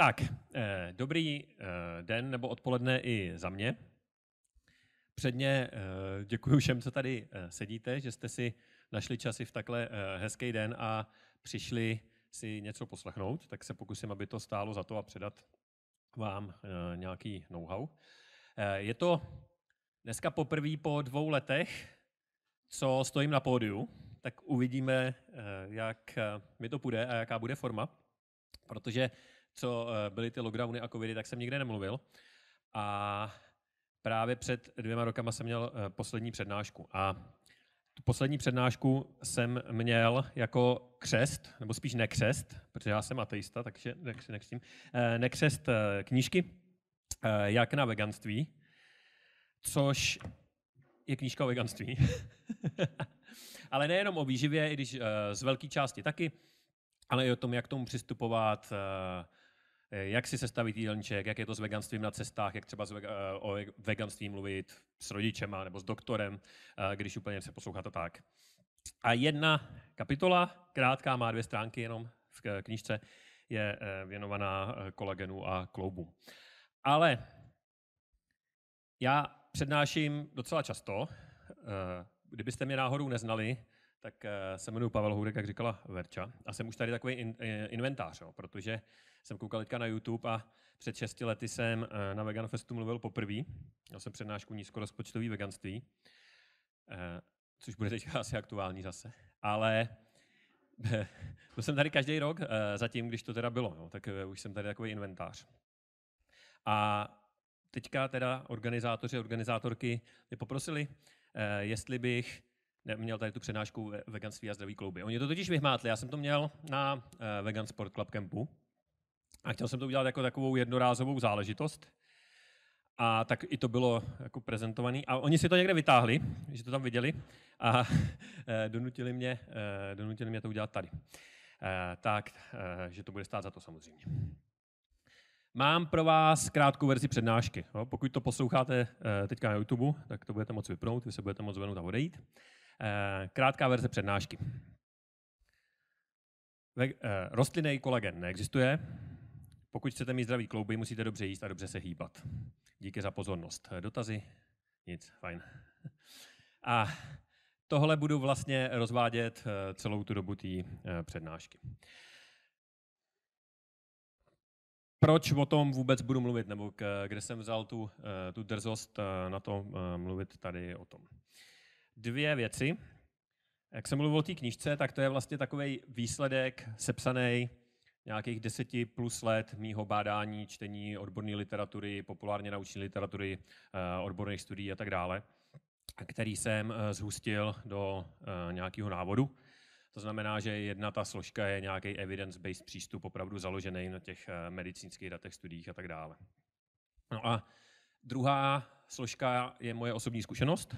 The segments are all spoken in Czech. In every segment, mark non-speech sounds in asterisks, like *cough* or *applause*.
Tak, eh, dobrý eh, den nebo odpoledne i za mě. Předně eh, děkuji všem, co tady sedíte, že jste si našli časy v takhle hezký den a přišli si něco poslechnout, tak se pokusím, aby to stálo za to a předat vám nějaký know-how. Je to dneska poprvé po dvou letech, co stojím na pódiu, tak uvidíme, jak mi to půjde a jaká bude forma, protože co eh, byly ty lockdowny a covidy, tak jsem nikde nemluvil. A právě před dvěma rokama jsem měl eh, poslední přednášku. A tu poslední přednášku jsem měl jako křest, nebo spíš nekřest, protože já jsem ateista, takže nekřtím, eh, nekřest knížky Jak na veganství, což je knížka o veganství. *laughs* ale nejenom o výživě, i když z velké části taky, ale i o tom, jak tomu přistupovat, Eh, jak si sestavit jídelníček, jak je to s veganstvím na cestách, jak třeba eh, o veganství mluvit s rodičema nebo s doktorem, eh, když úplně se posloucháte tak. A jedna kapitola, krátká, má dvě stránky jenom v knižce, je věnovaná kolagenu a kloubům. Ale já přednáším docela často. Kdybyste mě náhodou neznali, tak eh, se jmenuji Pavel Hůrek, jak říkala Verča. A jsem už tady takový in, eh, inventář, jo, protože jsem koukal teďka na YouTube a před šesti lety jsem eh, na Veganfestu mluvil poprvé. Měl jsem přednášku nízkorozpočtový veganství, což bude teď *laughs* asi aktuální zase. Ale to *laughs* jsem tady každý rok, zatím, když to teda bylo, jo, tak už jsem tady takový inventář. A teďka teda organizátoři organizátorky mě poprosili, jestli bych měl tady tu přednášku veganství a zdraví klouby. Oni to totiž vyhmátli. Já jsem to měl na eh, Vegan Sport Club Campu a chtěl jsem to udělat jako takovou jednorázovou záležitost. A tak i to bylo jako prezentované. A oni si to někde vytáhli, že to tam viděli a *laughs* eh, donutili mě, eh, donutili mě to udělat tady. Tak, že to bude stát za to samozřejmě. Mám pro vás krátkou verzi přednášky. Pokud to posloucháte teďka na YouTube, tak to budete moc vypnout, vy se budete moc zvednout a odejít. Eh, krátká verze přednášky. Eh, rostlinný kolagen neexistuje. Pokud chcete mít zdravý klouby, musíte dobře jíst a dobře se hýbat. Díky za pozornost. Eh, dotazy? Nic, fajn. A tohle budu vlastně rozvádět celou tu dobu té přednášky. Proč o tom vůbec budu mluvit, nebo kde jsem vzal tu, tu drzost na to mluvit tady o tom? dvě věci. Jak jsem mluvil o té knižce, tak to je vlastně takový výsledek sepsaný nějakých deseti plus let mýho bádání, čtení odborné literatury, populárně nauční literatury, eh, odborných studií a tak dále, který jsem eh, zhustil do eh, nějakého návodu. To znamená, že jedna ta složka je nějaký evidence-based přístup, opravdu založený na těch medicínských datech, studiích a tak dále. No a druhá složka je moje osobní zkušenost.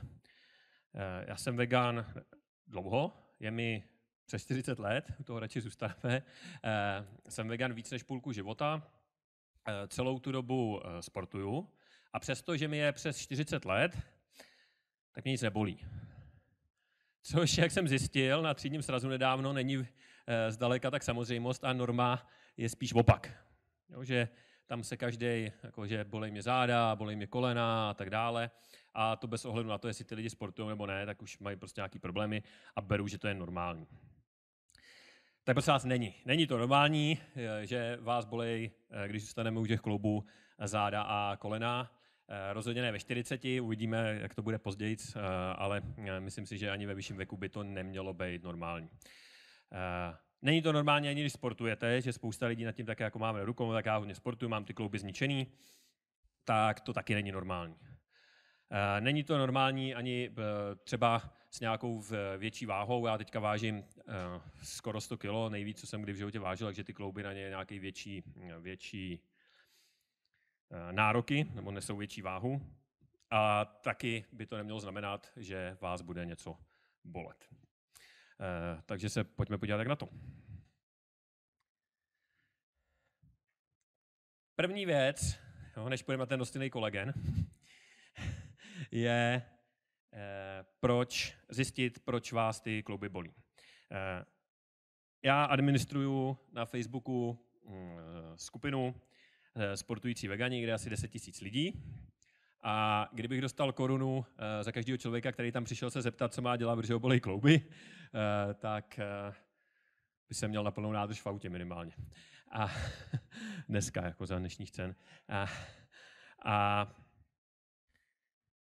Eh, já jsem vegan dlouho, je mi přes 40 let, toho radši zůstaneme. Eh, jsem vegan víc než půlku života, eh, celou tu dobu sportuju a přesto, že mi je přes 40 let, tak mě nic nebolí. Což, jak jsem zjistil na třídním srazu nedávno, není zdaleka tak samozřejmost a norma je spíš opak. Jo, že tam se každý, jako že bolej mě záda, bolej mě kolena a tak dále a to bez ohledu na to, jestli ty lidi sportují nebo ne, tak už mají prostě nějaké problémy a berou, že to je normální. Tak prostě vás, není. Není to normální, eh, že vás bolej, eh, když zůstaneme u těch kloubů, eh, záda a kolena. Rozhodně ne ve 40, uvidíme, jak to bude později, ale myslím si, že ani ve vyšším věku by to nemělo být normální. Není to normální ani když sportujete, že spousta lidí nad tím také jako máme rukou, tak já hodně sportuju, mám ty klouby zničený, tak to taky není normální. Eh, není to normální ani eh, třeba s nějakou eh, větší váhou. Já teďka vážím skoro 100 kg, nejvíc, co jsem kdy v životě vážil, takže ty klouby na ně nějaký větší, větší nároky nebo nesou větší váhu. A taky by to nemělo znamenat, že vás bude něco bolet. Takže se pojďme podívat jak na to. První věc, než půjdeme na ten rostlinný kolagen, je eh, proč zjistit, proč vás ty klouby bolí. Eh, já administruju na Facebooku mm, skupinu eh, sportující vegani, kde je asi 10 tisíc lidí. A kdybych dostal korunu za každého člověka, který tam přišel se zeptat, co má dělat, protože ho bolí klouby, tak by se měl na plnou nádrž v autě minimálně. A *laughs* dneska, jako za dnešních cen. A, a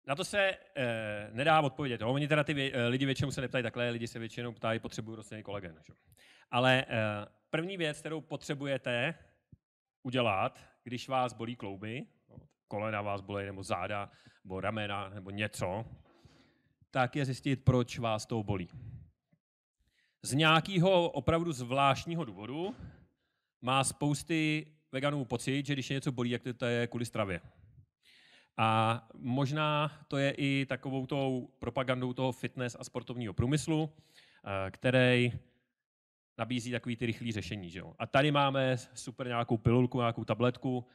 na to se eh, nedá odpovědět. Jo? oni teda ty eh, lidi většinou se neptají takhle, lidi se většinou ptají, potřebují rostlinný kolagen. Že? Ale eh, první věc, kterou potřebujete udělat, když vás bolí klouby, no, kolena vás bolí, nebo záda, nebo ramena, nebo něco, tak je zjistit, proč vás to bolí. Z nějakého opravdu zvláštního důvodu má spousty veganů pocit, že když je něco bolí, jak to je kvůli stravě. A možná to je i takovou tou propagandou toho fitness a sportovního průmyslu, eh, který nabízí takový ty rychlé řešení. Že jo? A tady máme super nějakou pilulku, nějakou tabletku,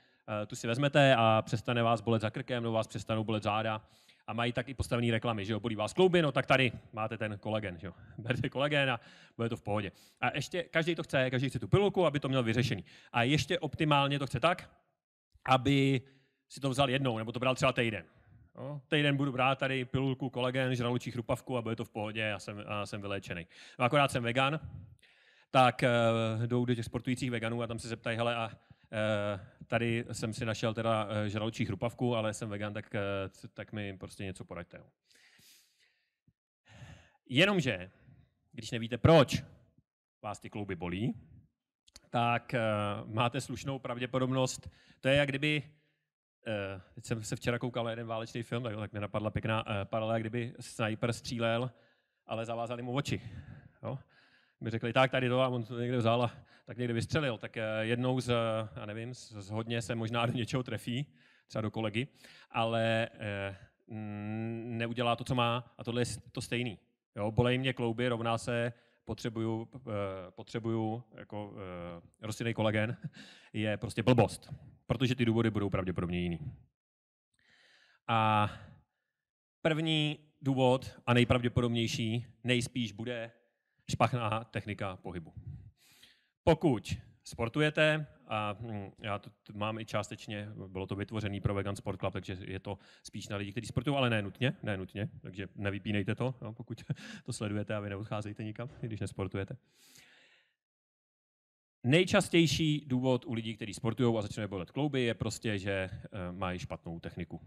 eh, tu si vezmete a přestane vás bolet za krkem, nebo vás přestanou bolet záda. A mají tak i postavené reklamy, že jo, bolí vás klouby, no tak tady máte ten kolagen, že jo. *laughs* Berte kolagen a bude to v pohodě. A ještě každý to chce, každý chce tu pilulku, aby to měl vyřešený. A ještě optimálně to chce tak, aby si to vzal jednou, nebo to bral třeba týden. No, týden budu brát tady pilulku kolagen, žraločí chrupavku a bude to v pohodě a jsem, a jsem vyléčený. No, akorát jsem vegan, tak uh, jdou do těch sportujících veganů a tam se zeptají, hele, a uh, tady jsem si našel teda uh, eh, žraločí chrupavku, ale jsem vegan, tak, uh, tak mi prostě něco poraďte. Jenomže, když nevíte proč vás ty klouby bolí, tak uh, máte slušnou pravděpodobnost. To je, jak kdyby Uh, teď jsem se včera koukal na jeden válečný film, tak, tak mi napadla pěkná uh, paralela, kdyby sniper střílel, ale zavázali mu oči. Jo? Mi řekli, tak tady to on to někde vzal a tak někde vystřelil. Tak uh, jednou z, já nevím, z, z hodně se možná do něčeho trefí, třeba do kolegy, ale uh, neudělá to, co má a tohle je to stejný. Jo? Bolej mě klouby, rovná se potřebuju, potřebuju jako uh, rostlinný kolagen, je prostě blbost protože ty důvody budou pravděpodobně jiný. A první důvod a nejpravděpodobnější nejspíš bude špachná technika pohybu. Pokud sportujete, a hm, já to mám i částečně, bylo to vytvořený pro Vegan Sport Club, takže je to spíš na lidi, kteří sportují, ale ne nutně, ne nutně, takže nevypínejte to, no, pokud *laughs* to sledujete a vy neodcházejte nikam, když nesportujete. Uh, Nejčastější důvod u lidí, kteří sportují a začínají bolet klouby, je prostě, že eh, mají špatnou techniku.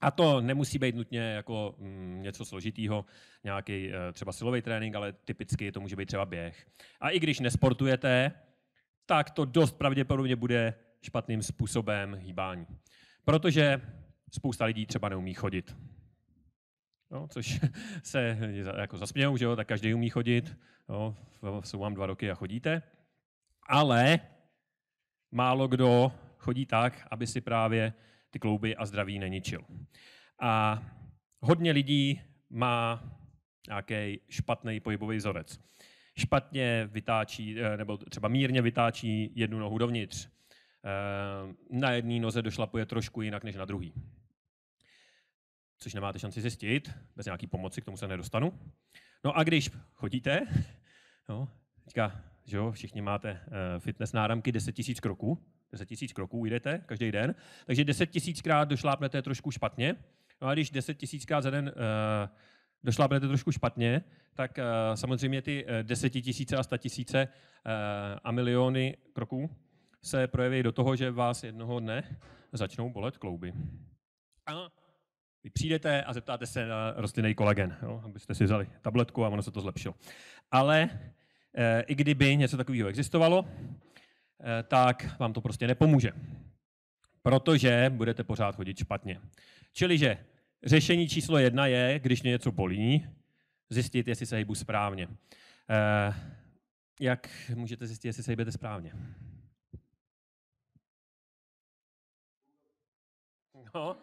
A to nemusí být nutně jako mm, něco složitýho, nějaký eh, třeba silový trénink, ale typicky to může být třeba běh. A i když nesportujete, tak to dost pravděpodobně bude špatným způsobem hýbání. Protože spousta lidí třeba neumí chodit. No, což *laughs* se eh, jako zasmějou, že jo, tak každý umí chodit. No, jsou vám dva roky a chodíte ale málo kdo chodí tak, aby si právě ty klouby a zdraví neničil. A hodně lidí má nějaký špatný pohybový vzorec. Špatně vytáčí, eh, nebo třeba mírně vytáčí jednu nohu dovnitř. Eh, na jedné noze došlapuje trošku jinak než na druhý. Což nemáte šanci zjistit, bez nějaké pomoci, k tomu se nedostanu. No a když chodíte, no, teďka že jo, všichni máte eh, fitness náramky 10 000 kroků, 10 000 kroků jdete každý den, takže 10 000krát došlápnete trošku špatně, no a když 10 000krát za den uh, došlápnete trošku špatně, tak uh, samozřejmě ty 10 tisíce a 100 tisíce uh, a miliony kroků se projeví do toho, že vás jednoho dne začnou bolet klouby. A vy přijdete a zeptáte se na rostlinný kolagen, jo, abyste si vzali tabletku a ono se to zlepšilo. Ale Eh, i kdyby něco takového existovalo, eh, tak vám to prostě nepomůže, protože budete pořád chodit špatně. Čiliže řešení číslo jedna je, když mě něco bolí, zjistit, jestli se hýbu správně. Eh, jak můžete zjistit, jestli se hýbete správně? No,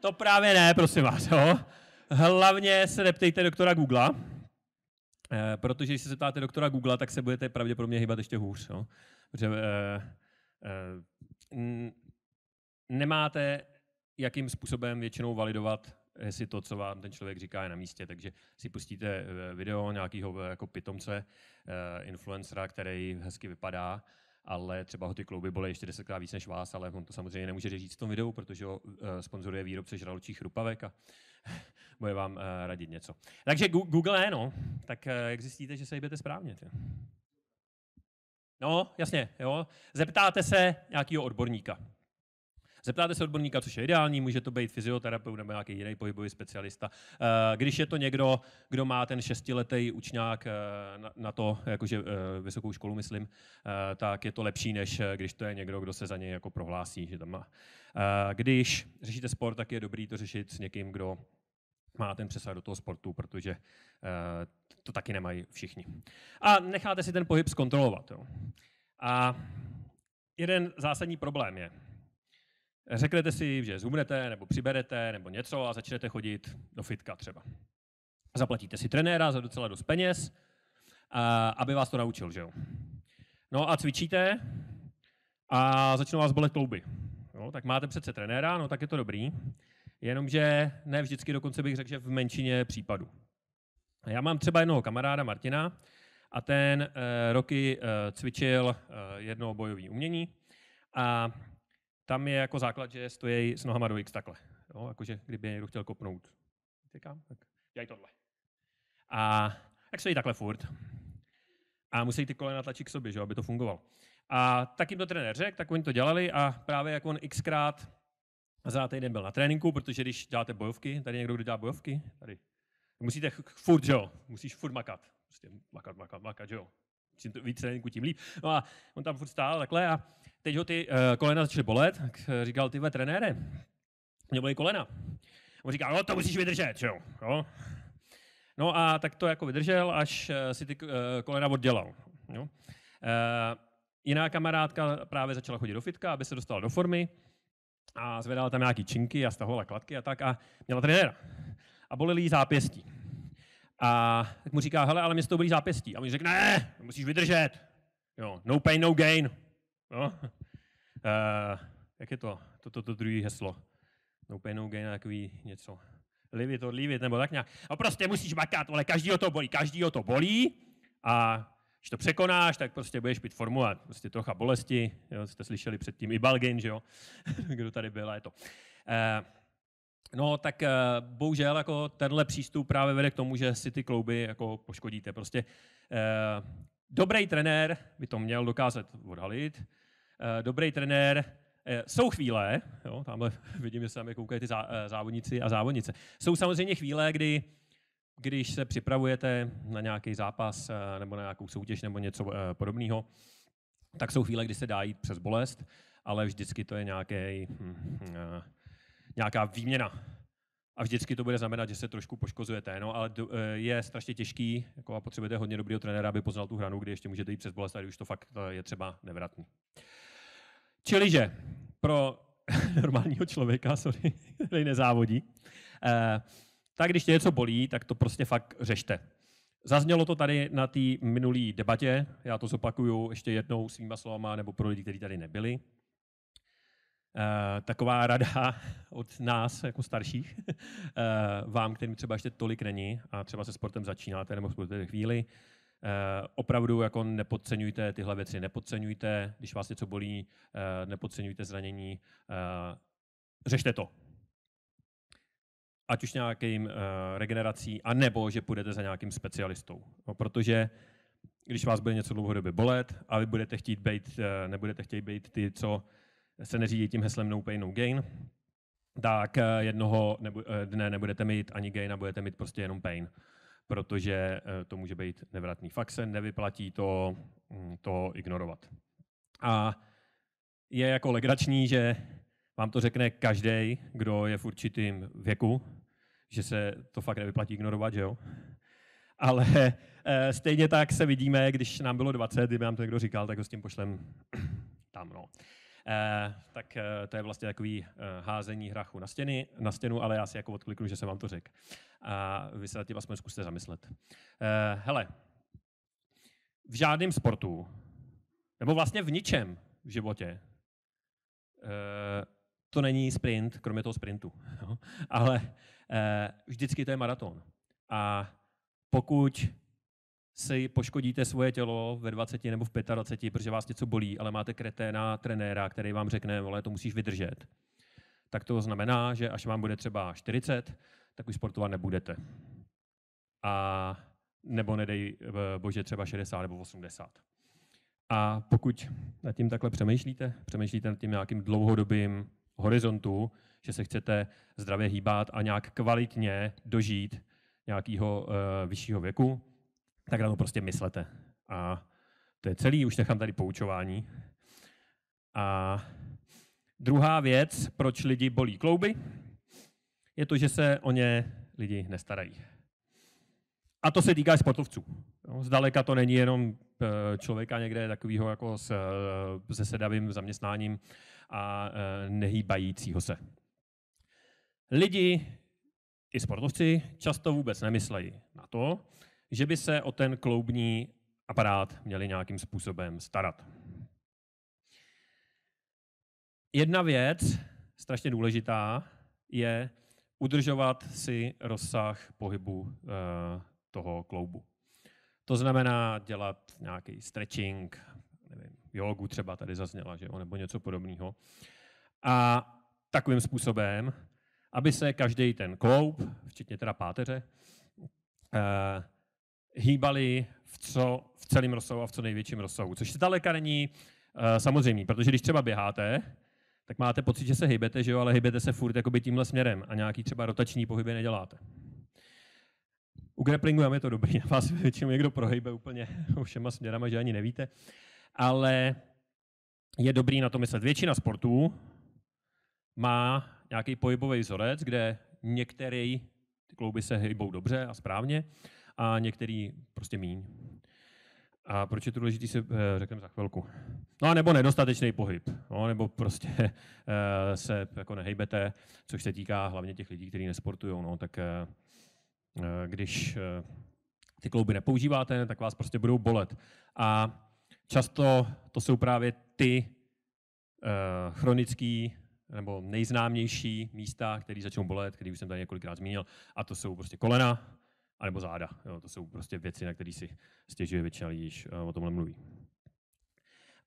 to právě ne, prosím vás. Jo. Hlavně se neptejte doktora Google, Eh, protože když se zeptáte doktora Google, tak se budete pravděpodobně hýbat ještě hůř. No? Protože e, e, nemáte, jakým způsobem většinou validovat, jestli to, co vám ten člověk říká, je na místě. Takže si pustíte video nějakého jako pitomce, e, influencera, který hezky vypadá, ale třeba ho ty klouby bolí ještě desetkrát víc než vás, ale on to samozřejmě nemůže říct v tom videu, protože ho sponzoruje výrobce žraločích rupavek a *laughs* bude vám uh, radit něco. Takže Google, eh, no, tak uh, eh, jak zjistíte, že se jdete správně? Tě? No, jasně, jo. Zeptáte se nějakého odborníka. Zeptáte se odborníka, což je ideální, může to být fyzioterapeut nebo nějaký jiný pohybový specialista. Eh, když je to někdo, kdo má ten šestiletý učňák eh, na to, jakože eh, vysokou školu myslím, tak je to lepší, než když to je někdo, kdo se za něj jako prohlásí, že tam má. Když řešíte sport, tak je dobrý to řešit s někým, kdo má ten přesah do toho sportu, protože to taky nemají všichni. A necháte si ten pohyb zkontrolovat. Jo. A jeden zásadní problém je, Řeknete si, že zhubnete nebo přiberete nebo něco a začnete chodit do fitka třeba. Zaplatíte si trenéra za docela dost peněz, a, aby vás to naučil, že jo. No a cvičíte a začnou vás bolet klouby. No, tak máte přece trenéra, no tak je to dobrý. Jenomže ne vždycky, dokonce bych řekl, že v menšině případů. Já mám třeba jednoho kamaráda Martina a ten e, roky e, cvičil e, jedno bojové umění a tam je jako základ, že stojí s nohama do X takhle. Jo, jakože kdyby někdo chtěl kopnout. Říkám, tak dělají tohle. A tak stojí takhle furt. A musí ty kolena tlačit k sobě, že, aby to fungovalo. A tak jim to trenér řekl, tak oni to dělali a právě jak on xkrát za týden byl na tréninku, protože když děláte bojovky, tady někdo, kdo dělá bojovky, tady, musíte furt, že jo, musíš furt makat. Prostě makat, makat, makat, že jo čím to víc tréninku, tím líp. No a on tam furt stál takhle a teď ho ty uh, kolena začaly bolet, tak eh, říkal, tyhle trenére, mě bolí kolena. on říkal, no to musíš vydržet, jo. No. No a tak to jako vydržel, až eh, si ty uh, kolena oddělal. No. Uh, jiná kamarádka právě začala chodit do fitka, aby se dostala do formy a zvedala tam nějaký činky a stahovala kladky a tak a měla trenéra. A bolili jí zápěstí. A tak mu říká, hele, ale mě z toho bolí zápěstí. A on řekne, ne, musíš vydržet. Jo, no pain, no gain. No. Uh, jak je to? Toto to, to druhé heslo. No pain, no gain, takový něco. Live it or leave it, nebo tak nějak. A prostě musíš makat, ale o to bolí, o to bolí. A když to překonáš, tak prostě budeš pít formulát. Prostě trocha bolesti, jo, jste slyšeli předtím i Balgin, že jo, *laughs* kdo tady byl, je to. Uh, No, tak eh, bohužel jako tenhle přístup právě vede k tomu, že si ty klouby jako poškodíte. Prostě eh, dobrý trenér by to měl dokázat odhalit. Eh, dobrý trenér eh, jsou chvíle, jo, tamhle *laughs* vidím, že se tam koukají ty zá, eh, závodníci a závodnice. Jsou samozřejmě chvíle, kdy když se připravujete na nějaký zápas eh, nebo na nějakou soutěž nebo něco eh, podobného, tak jsou chvíle, kdy se dá jít přes bolest, ale vždycky to je nějaký hm, hm, nějaká výměna. A vždycky to bude znamenat, že se trošku poškozujete, no, ale eh, je strašně těžký, jako a potřebujete hodně dobrého trenéra, aby poznal tu hranu, kdy ještě můžete jít přes bolest, a už to fakt eh, je třeba nevratný. Čiliže pro *laughs* normálního člověka, sorry, *laughs* který nezávodí, eh, tak když tě něco bolí, tak to prostě fakt řešte. Zaznělo to tady na té minulé debatě, já to zopakuju ještě jednou svýma slovama, nebo pro lidi, kteří tady nebyli. Eh, taková rada *laughs* od nás, jako starších, *laughs* eh, vám, kterým třeba ještě tolik není a třeba se sportem začínáte nebo sportujete chvíli, eh, opravdu jako nepodceňujte tyhle věci, nepodceňujte, když vás něco bolí, nepodceňujte zranění, řešte to. Ať už nějakým regenerací, anebo že půjdete za nějakým specialistou. No, protože když vás bude něco dlouhodobě bolet a vy budete chtít být, nebudete chtít být ty, co se neřídí tím heslem no pain, no gain, tak eh, jednoho eh, dne nebudete mít ani gain a budete mít prostě jenom pain, protože eh, to může být nevratný. Fakt se nevyplatí to, mm, to ignorovat. A je jako legrační, že vám to řekne každý, kdo je v určitém věku, že se to fakt nevyplatí ignorovat, že jo? Ale e, stejně tak se vidíme, když nám bylo 20, kdyby nám to někdo říkal, tak ho s tím pošlem tam, no. Eh, tak eh, to je vlastně takový eh, házení hrachu na, stěny, na stěnu, ale já si jako odkliknu, že jsem vám to řekl. A vy se nad tím aspoň zkuste zamyslet. hele, v žádném sportu, nebo vlastně v ničem v životě, to není sprint, kromě toho sprintu. *laughs* Ale vždycky to je maraton. A pokud si poškodíte svoje tělo ve 20 nebo v 25, protože vás něco bolí, ale máte kreténa trenéra, který vám řekne, vole, to musíš vydržet, tak to znamená, že až vám bude třeba 40, tak už sportovat nebudete. A nebo nedej eh, bože třeba 60 nebo 80. A pokud nad tím takhle přemýšlíte, přemýšlíte nad tím nějakým dlouhodobým horizontu, že se chcete zdravě hýbat a nějak kvalitně dožít nějakého uh, eh, vyššího věku, tak na to prostě myslete. A to je celý, už nechám tady poučování. A druhá věc, proč lidi bolí klouby, je to, že se o ně lidi nestarají. A to se týká sportovců. Zdaleka to není jenom e, člověka někde takového jako s, e, se sedavým zaměstnáním a e, nehýbajícího se. Lidi i sportovci často vůbec nemyslejí na to, že by se o ten kloubní aparát měli nějakým způsobem starat. Jedna věc, strašně důležitá, je udržovat si rozsah pohybu eh, toho kloubu. To znamená dělat nějaký stretching, nevím, jogu třeba tady zazněla, že jo, nebo něco podobného. A takovým způsobem, aby se každý ten kloub, včetně teda páteře, eh, hýbali v, co, v celém rozsahu a v co největším rozsahu. Což daleka není eh, samozřejmě, protože když třeba běháte, tak máte pocit, že se hýbete, že jo, ale hýbete se furt jakoby tímhle směrem a nějaký třeba rotační pohyby neděláte. U grapplingu je to dobrý, *laughs* vás většinou někdo prohybe úplně *laughs* všema směrama, že ani nevíte, ale je dobrý na to myslet. Většina sportů má nějaký pohybový vzorec, kde ty klouby se hýbou dobře a správně a některý prostě míň. A proč je to důležité, si eh, řekneme za chvilku. No a nebo nedostatečný pohyb, no, nebo prostě *laughs* eh, se jako nehejbete, což se týká hlavně těch lidí, kteří nesportují, no, tak eh, když ty klouby nepoužíváte, tak vás prostě budou bolet. A často to jsou právě ty chronický nebo nejznámější místa, které začnou bolet, který už jsem tady několikrát zmínil, a to jsou prostě kolena, anebo záda. Jo, to jsou prostě věci, na které si stěžuje většina lidí, když eh, o tomhle mluví.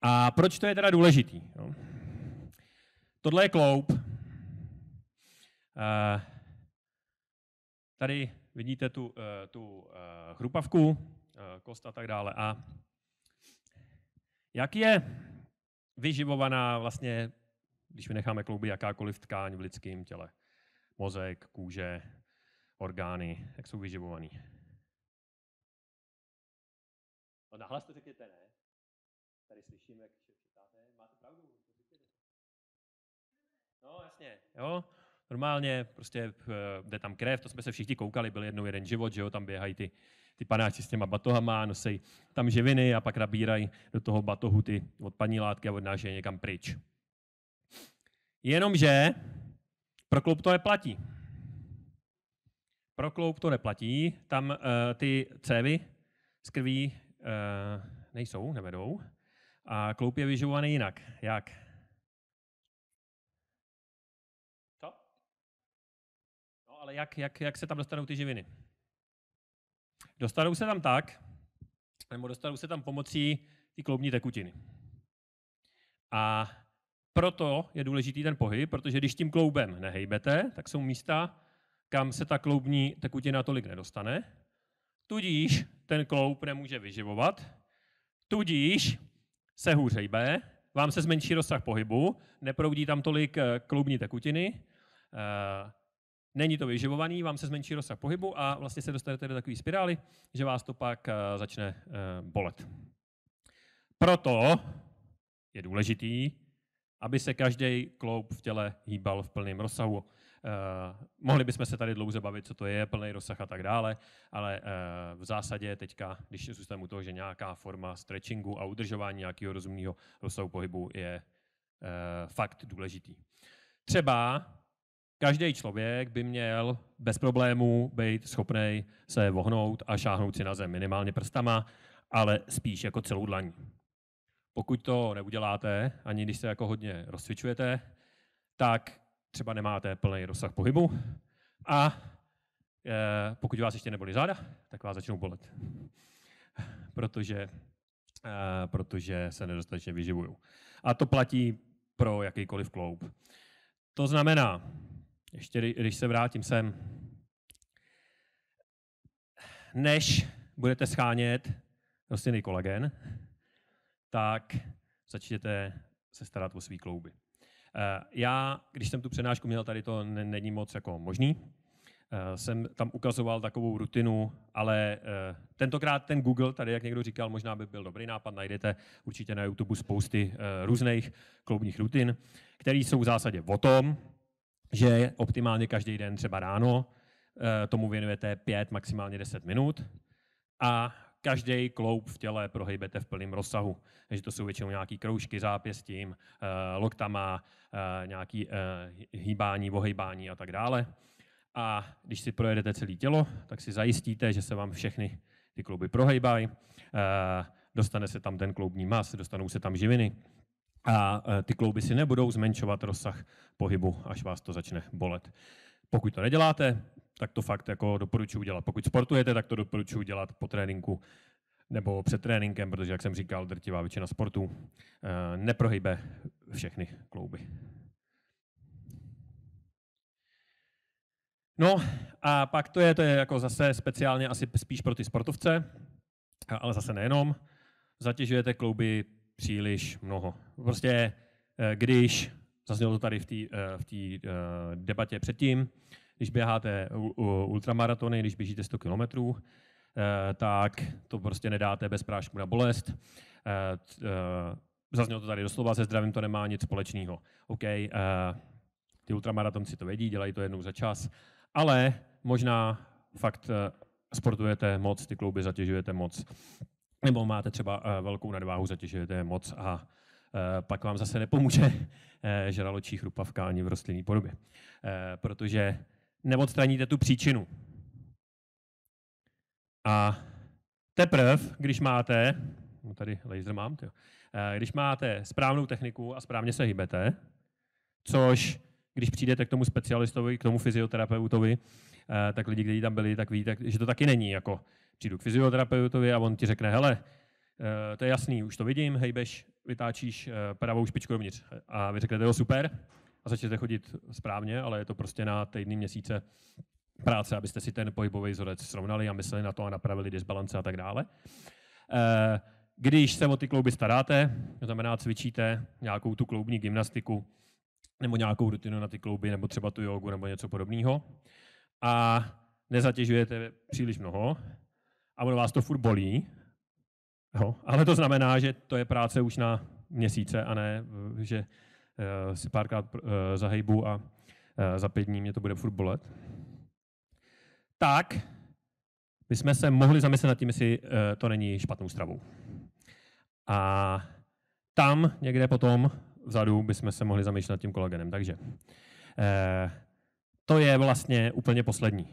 A proč to je teda důležitý? Jo? Tohle je kloup. Eh, tady vidíte tu, eh, tu chrupavku, kost a tak dále. A jak je vyživovaná vlastně, když vynecháme klouby, jakákoliv tkáň v lidském těle? Mozek, kůže, orgány, jak jsou vyživovaný. No nahlas to řekněte, ne? Tady slyším, jak šeptáte. Máte pravdu, No jasně, jo. Normálně prostě eh, jde tam krev, to jsme se všichni koukali, byl jednou jeden život, že jo, tam běhají ty, ty panáči s těma batohama, nosejí tam živiny a pak nabírají do toho batohu ty odpadní látky a odnášejí někam pryč. Jenomže pro klub to neplatí. Pro kloub to neplatí, tam uh, ty cévy z krví uh, nejsou, nevedou. A kloup je vyživovaný jinak. Jak? Co? No ale jak, jak, jak se tam dostanou ty živiny? Dostanou se tam tak, nebo dostanou se tam pomocí ty kloubní tekutiny. A proto je důležitý ten pohyb, protože když tím kloubem nehejbete, tak jsou místa, kam se ta kloubní tekutina tolik nedostane, tudíž ten kloub nemůže vyživovat, tudíž se hůřejbe, vám se zmenší rozsah pohybu, neproudí tam tolik eh, kloubní tekutiny, eh, není to vyživovaný, vám se zmenší rozsah pohybu a vlastně se dostanete do takové spirály, že vás to pak eh, začne bolet. Proto je důležitý, aby se každý kloub v těle hýbal v plném rozsahu. Eh, mohli bychom se tady dlouze bavit, co to je, plný rozsah a tak dále, ale eh, v zásadě teďka, když zůstaneme u toho, že nějaká forma stretchingu a udržování nějakého rozumného rozsahu pohybu je eh, fakt důležitý. Třeba každý člověk by měl bez problémů být schopný se vohnout a šáhnout si na zem minimálně prstama, ale spíš jako celou dlaní. Pokud to neuděláte, ani když se jako hodně rozcvičujete, tak třeba nemáte plný rozsah pohybu a e, pokud vás ještě nebolí záda, tak vás začnou bolet, *laughs* protože, e, protože se nedostatečně vyživují. A to platí pro jakýkoliv kloub. To znamená, ještě když se vrátím sem, než budete schánět rostlinný kolagen, tak začněte se starat o svý klouby. Eh, já, když jsem tu přednášku měl, tady to není moc jako možný, eh, jsem tam ukazoval takovou rutinu, ale eh, tentokrát ten Google, tady jak někdo říkal, možná by byl dobrý nápad, najdete určitě na YouTube spousty různých kloubních rutin, které jsou v zásadě o tom, že optimálně každý den třeba ráno tomu věnujete 5, maximálně 10 minut a každý kloub v těle prohybete v plném rozsahu. Takže to jsou většinou nějaké kroužky zápěstím, eh, loktama, eh, nějaký eh, hýbání, ohejbání a tak dále. A když si projedete celé tělo, tak si zajistíte, že se vám všechny ty klouby prohejbají, dostane se tam ten kloubní mas, dostanou se tam živiny a ty klouby si nebudou zmenšovat rozsah pohybu, až vás to začne bolet. Pokud to neděláte, tak to fakt jako doporučuji udělat. Pokud sportujete, tak to doporučuji udělat po tréninku nebo před tréninkem, protože, jak jsem říkal, drtivá většina sportů eh, neprohybe všechny klouby. No a pak to je, to je jako zase speciálně asi spíš pro ty sportovce, ale zase nejenom. Zatěžujete klouby příliš mnoho. Prostě eh, když, zaznělo to tady v té eh, v debatě předtím, když běháte ultramaratony, když běžíte 100 kilometrů, eh, tak to prostě nedáte bez prášku na bolest. Eh, eh, zaznělo to tady doslova, se zdravím to nemá nic společného. OK, ty ultramaratonci to vědí, dělají to jednou za čas, ale možná fakt sportujete moc, ty klouby zatěžujete moc, nebo máte třeba velkou nadváhu, zatěžujete moc a pak vám zase nepomůže žraločí chrupavka ani v rostlinné podobě. Protože neodstraníte tu příčinu. A teprve, když máte, no tady laser mám, tyjo, eh, když máte správnou techniku a správně se hýbete, což když přijdete k tomu specialistovi, k tomu fyzioterapeutovi, eh, tak lidi, kteří tam byli, tak tak, že to taky není jako přijdu k fyzioterapeutovi a on ti řekne, hele, eh, to je jasný, už to vidím, hejbeš, vytáčíš pravou špičku dovnitř. A vy řeknete, jo, super, a začnete chodit správně, ale je to prostě na týdny, měsíce práce, abyste si ten pohybový vzorec srovnali a mysleli na to a napravili disbalance a tak dále. Eh, když se o ty klouby staráte, to znamená cvičíte nějakou tu kloubní gymnastiku nebo nějakou rutinu na ty klouby, nebo třeba tu jogu nebo něco podobného a nezatěžujete příliš mnoho a ono vás to furt bolí, jo, ale to znamená, že to je práce už na měsíce a ne, že Eh, si párkrát eh, zahejbu a eh, za pět dní mě to bude furt bolet. Tak bychom se mohli zamyslet nad tím, jestli to není špatnou stravou. A tam někde potom vzadu bychom se mohli zamýšlet nad tím kolagenem. Takže to je vlastně úplně poslední.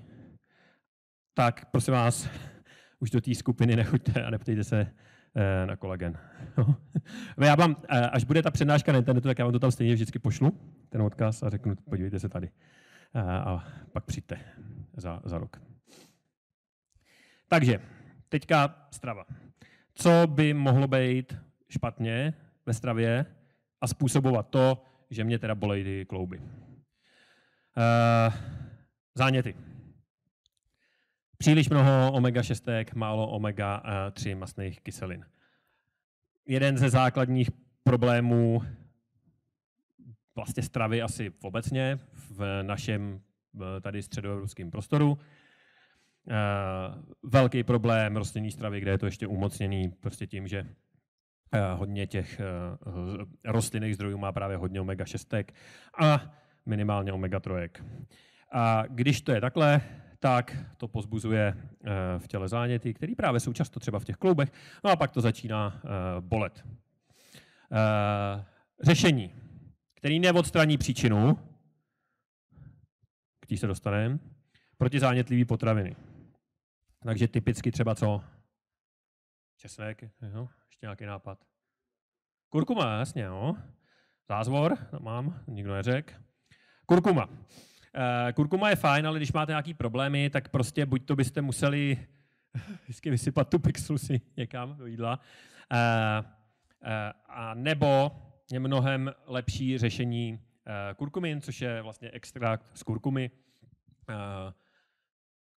Tak prosím vás, *laughs* už do té skupiny nechoďte a neptejte se, Eh, na kolagen. *laughs* No. No, já vám, eh, až bude ta přednáška na internetu, tak já vám to tam stejně vždycky pošlu, ten odkaz a řeknu, podívejte se tady. Eh, a pak přijďte za, za rok. Takže, teďka strava. Co by mohlo být špatně ve stravě a způsobovat to, že mě teda bolejí ty klouby? záněty. Příliš mnoho omega-6, málo omega-3 masných kyselin. Jeden ze základních problémů vlastně stravy asi obecně v našem eh, tady středoevropském prostoru. Eh, velký problém rostlinní stravy, kde je to ještě umocněný prostě tím, že eh, hodně těch rostlinných zdrojů má právě hodně omega-6 a minimálně omega-3. A když to je takhle, tak to pozbuzuje eh, v těle záněty, které právě jsou často třeba v těch kloubech, no a pak to začíná eh, bolet. Eh, řešení, který neodstraní příčinu, když se dostaneme, protizánětlivý potraviny. Takže typicky třeba co? Česnek, jo, ještě nějaký nápad. Kurkuma, jasně, jo. Zázvor, tam mám, nikdo neřek. Kurkuma. Eh, kurkuma je fajn, ale když máte nějaký problémy, tak prostě buď to byste museli *laughs* vždycky vysypat tu pixlu si někam do jídla, eh, eh, a nebo je mnohem lepší řešení kurkumin, což je vlastně extrakt z kurkumy,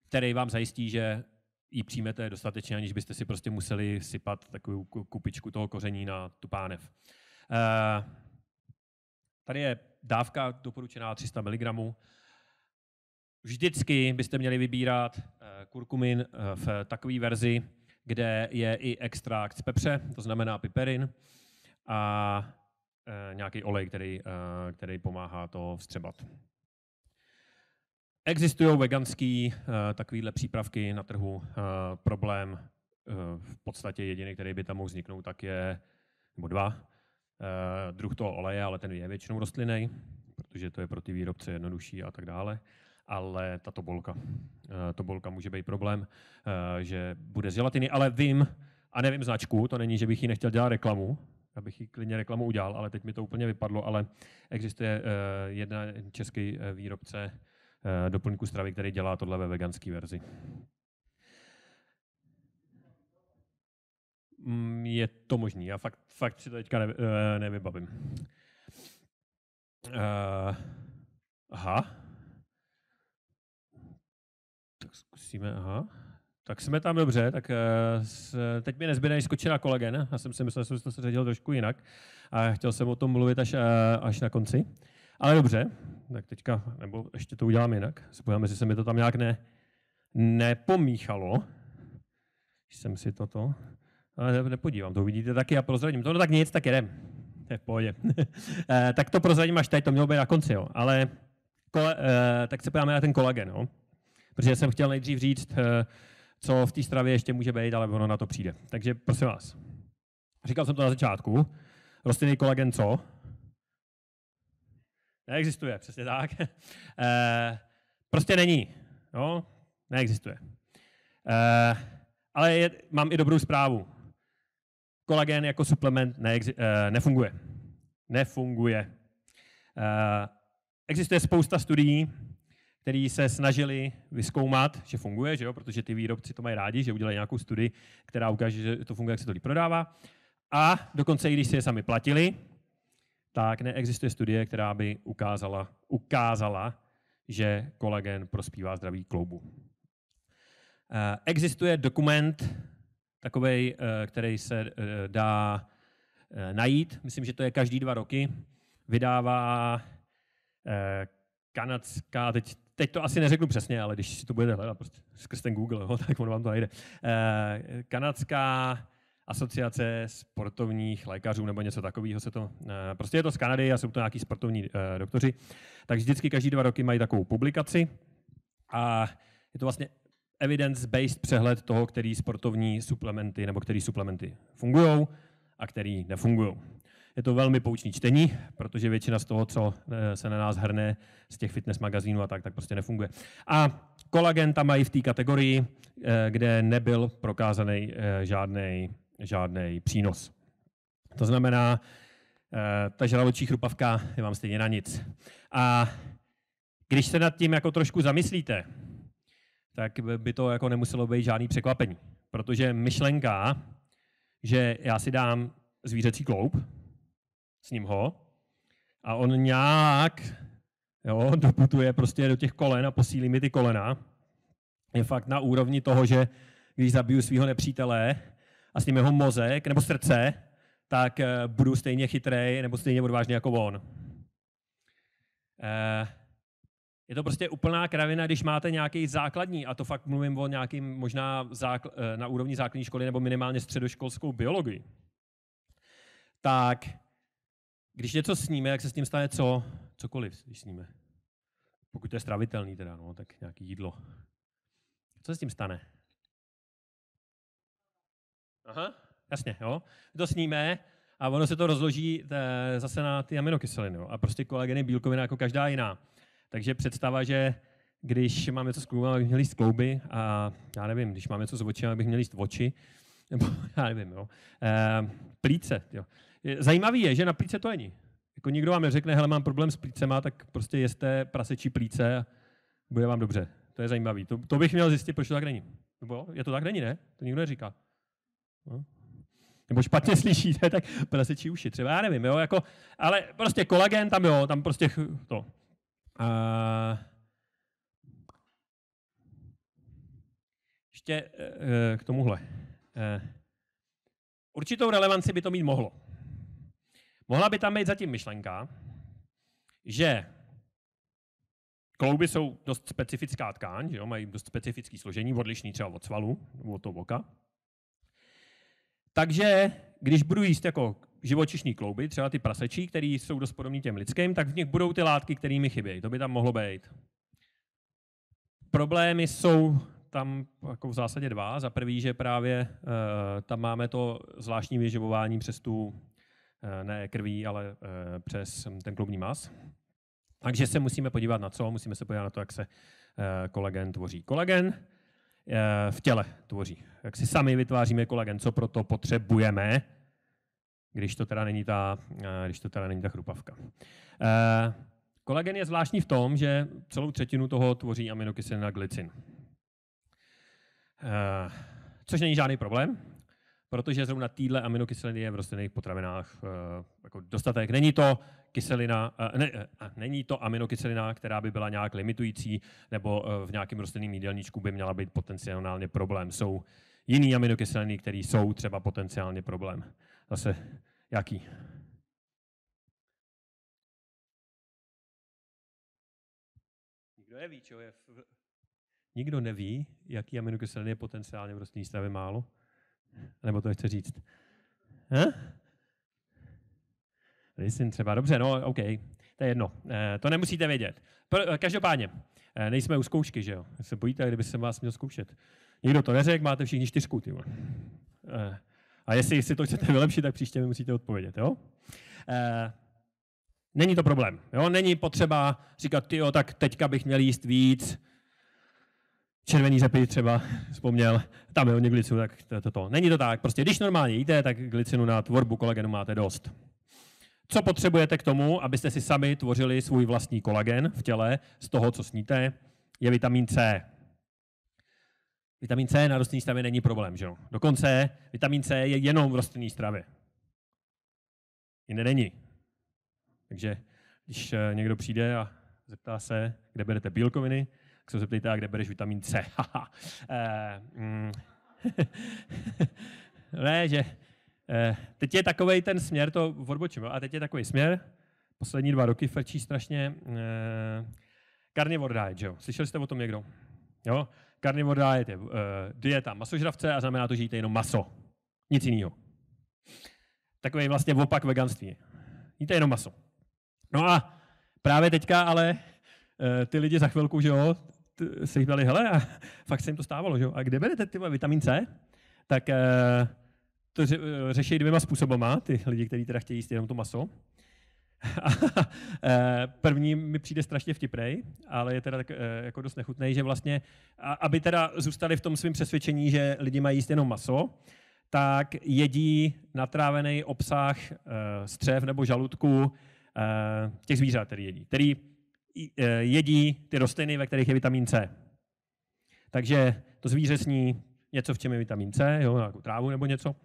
který vám zajistí, že ji přijmete dostatečně, aniž byste si prostě museli sypat takovou kupičku toho koření na tupánev. Tady je dávka doporučená 300 mg Vždycky byste měli vybírat eh, kurkumin eh, v takové verzi, kde je i extrakt z pepře, to znamená piperin, a eh, nějaký olej, který, který pomáhá to vstřebat. Existují veganské takovéhle přípravky na trhu. Problém v podstatě jediný, který by tam mohl vzniknout, tak je, nebo dva, druh toho oleje, ale ten je většinou rostlinný, protože to je pro ty výrobce jednodušší a tak dále ale ta tobolka, eh, tobolka může být problém, eh, že bude z želatiny, ale vím, a nevím značku, to není, že bych ji nechtěl dělat reklamu, abych ji klidně reklamu udělal, ale teď mi to úplně vypadlo, ale existuje eh, jedna český výrobce doplňku stravy, který dělá tohle ve veganské verzi. Mm, je to možný, já fakt, fakt si to teďka nevybavím. Uh, aha, zkusíme, aha. Tak jsme tam dobře, tak eh, teď mi nezbyde než skočit na kolagen. Já jsem si myslel, že jsem to seřadil trošku jinak a chtěl jsem o tom mluvit až, eh, až na konci. Ale dobře, tak teďka, nebo ještě to udělám jinak. Spojíme, že se mi to tam nějak ne, nepomíchalo. Jsem si toto... Ale nepodívám, to uvidíte taky a prozradím to. No tak nic, tak jedem. To je v pohodě. *laughs* Eh, tak to prozradím až teď, to mělo být na konci, jo. Ale kole, tak se podíváme na ten kolagen, jo protože jsem chtěl nejdřív říct, eh, co v té stravě ještě může být, ale ono na to přijde. Takže prosím vás, říkal jsem to na začátku, rostlinný kolagen co? Neexistuje, přesně tak. *laughs* Eh, prostě není. No, neexistuje. Eh, ale je, mám i dobrou zprávu. Kolagen jako suplement neexi- nefunguje. Nefunguje. Existuje spousta studií, který se snažili vyskoumat, že funguje, že jo? protože ty výrobci to mají rádi, že udělají nějakou studii, která ukáže, že to funguje, jak se to líp prodává. A dokonce i když si je sami platili, tak neexistuje studie, která by ukázala, ukázala že kolagen prospívá zdraví kloubu. Eh, existuje dokument, takový, eh, který se eh, dá najít, myslím, že to je každý dva roky, vydává kanadská, teď teď to asi neřeknu přesně, ale když si to budete hledat prostě skrz ten Google, jo, *laughs* tak on vám to najde. Eh, kanadská asociace sportovních lékařů nebo něco takového se to... Eh, prostě je to z Kanady a jsou to nějaký sportovní eh, doktoři. Takže vždycky každý dva roky mají takovou publikaci a je to vlastně evidence-based přehled toho, který sportovní suplementy nebo který suplementy fungují a který nefungují. Je to velmi poučný čtení, protože většina z toho, co eh, se na nás hrne z těch fitness magazínů a tak, tak prostě nefunguje. A kolagen tam mají v té kategorii, eh, kde nebyl prokázaný žádný eh, žádný přínos. To znamená, ta žraločí chrupavka je vám stejně na nic. A když se nad tím jako trošku zamyslíte, tak by to jako nemuselo být žádný překvapení. Protože myšlenka, že já si dám zvířecí kloup, s ním ho a on nějak jo, *laughs* doputuje prostě do těch kolen a posílí mi ty kolena. Je fakt na úrovni toho, že když zabiju svého nepřítele a s ním jeho mozek nebo srdce, tak eh, budu stejně chytrej nebo stejně odvážný jako on. Eh, je to prostě úplná kravina, když máte nějaký základní, a to fakt mluvím o nějakým možná eh, na úrovni základní školy nebo minimálně středoškolskou biologii, tak když něco sníme, jak se s tím stane co? Cokoliv, když sníme. Pokud to je stravitelný teda, no, tak nějaký jídlo. Co se s tím stane? Aha, jasně, jo. To sníme a ono se to rozloží eh, zase na ty aminokyseliny. Jo. A prostě kolageny, bílkovina jako každá jiná. Takže představa, že když mám něco s kloubem, abych měl jíst klouby a já nevím, když mám něco s očima, abych měl jíst oči, nebo *laughs* já nevím, jo. E, plíce, jo. Zajímavý je, že na plíce to není. Jako nikdo vám neřekne, hele, mám problém s plícema, tak prostě jeste prasečí plíce a bude vám dobře. To je zajímavý. To, to bych měl zjistit, proč to tak není. Nebo je to tak není, ne? To nikdo neříká. No. Nebo špatně *laughs* slyšíte, tak prasečí uši. Třeba já nevím, jo, jako, ale prostě kolagen tam, jo, tam prostě to. A... Ještě eh, eh, k tomuhle. E, určitou relevanci by to mít mohlo. Mohla by tam být zatím myšlenka, že klouby jsou dost specifická tkáň, že jo, mají dost specifické složení, odlišný třeba od svalu nebo od toho oka. Takže když budu jíst jako živočišní klouby, třeba ty prasečí, které jsou dost podobné těm lidským, tak v nich budou ty látky, které mi chybějí. To by tam mohlo být. Problémy jsou tam jako v zásadě dva. Za prvý, že právě e, tam máme to zvláštní vyživování přes tu Eh, ne krví, ale eh, přes ten kloubní mas. Takže se musíme podívat na co? Musíme se podívat na to, jak se eh, kolagen tvoří. Kolagen v těle tvoří. Jak si sami vytváříme kolagen, co proto potřebujeme, když to teda není ta, když to teda není ta chrupavka. Kolagen je zvláštní v tom, že celou třetinu toho tvoří aminokyselina glycin. Což není žádný problém, protože zrovna týdle aminokyseliny je v rostlinných potravinách eh, jako dostatek. Není to kyselina, eh, ne, eh, není to aminokyselina, která by byla nějak limitující, nebo v nějakém rostlinném jídelníčku by měla být potenciálně problém. Jsou jiný aminokyseliny, které jsou třeba potenciálně problém. Zase jaký? Nikdo neví, čo je v... Nikdo neví, jaký aminokyseliny je potenciálně v rostlinné stravě málo. Nebo to chce říct? Ha? Hm? Listen třeba, dobře, no OK, to je jedno, e, to nemusíte vědět. Pr- eh, každopádně, e, nejsme u zkoušky, že jo? Se bojíte, kdyby se vás měl zkoušet. Nikdo to neřekl, máte všichni čtyřku, ty E, a jestli si to chcete vylepšit, tak příště mi musíte odpovědět, jo? E, není to problém, jo? Není potřeba říkat, jo, tak teďka bych měl jíst víc, červený řepy třeba vzpomněl, tam je o glicinu, tak to, to, to. Není to tak, prostě když normálně jíte, tak glicinu na tvorbu kolagenu máte dost. Co potřebujete k tomu, abyste si sami tvořili svůj vlastní kolagen v těle z toho, co sníte, je vitamin C. Vitamin C na rostlinné stravě není problém, že jo? Dokonce vitamin C je jenom v rostlinné stravě. Jiné není. Takže když eh, někdo přijde a zeptá se, kde berete bílkoviny, tak se zeptejte, kde bereš vitamin C. *laughs* Eh, mm. *laughs* ne, že eh, teď je takový ten směr, to odbočím, a teď je takový směr, poslední dva roky frčí strašně eh, carnivore diet, jo? Slyšeli jste o tom někdo? Jo? Carnivore diet je dieta masožravce a znamená to, že jíte jenom maso. Nic jiného. Takový vlastně opak veganství. Jíte jenom maso. No a právě teďka ale ty lidi za chvilku, že jo, se jich říkali, hele, a fakt se jim to stávalo, že A kde berete ty vitamin C? Tak eh, to eh, řeší dvěma způsobama, ty lidi, kteří teda chtějí jíst jenom to maso. *laughs* Eh, první mi přijde strašně vtipnej, ale je teda tak, jako dost nechutnej, že vlastně, aby teda zůstali v tom svém přesvědčení, že lidi mají jíst jenom maso, tak jedí natrávený obsah střev nebo žaludku těch zvířat, který jedí, který E, jedí ty rostliny, ve kterých je vitamin C. Takže to zvíře sní něco, v čem je vitamin C, jo, nějakou trávu nebo něco.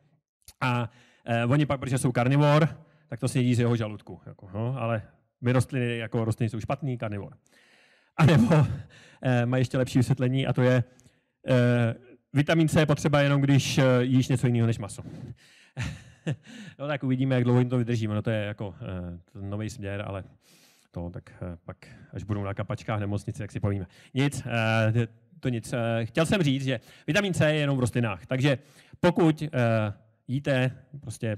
A eh, oni pak, protože jsou karnivor, tak to snědí z jeho žaludku. Jako, no, ale my rostliny, jako rostliny jsou špatný, karnivor. A nebo eh, mají ještě lepší vysvětlení a to je, eh, vitamin C je potřeba jenom, když eh, jíš něco jiného než maso. *laughs* no tak uvidíme, jak dlouho jim to vydrží. No to je jako eh, nový směr, ale to, tak eh, pak, až budou na kapačkách nemocnici, jak si povíme. Nic, eh, to nic. Eh, chtěl jsem říct, že vitamin C je jenom v rostlinách, takže pokud jíte prostě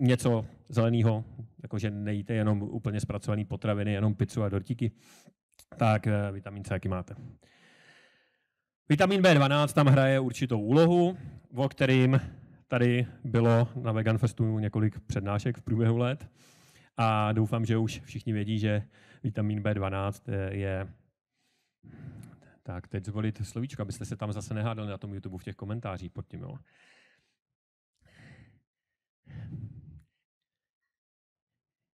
něco zeleného, jakože nejíte jenom úplně zpracované potraviny, jenom pizzu a dortíky, tak vitamin C jaký máte. Vitamin B12 tam hraje určitou úlohu, o kterým tady bylo na Vegan Festu několik přednášek v průběhu let. A doufám, že už všichni vědí, že vitamin B12 eh, je tak, teď zvolit slovíčko, abyste se tam zase nehádali na tom YouTube v těch komentářích pod tím, jo.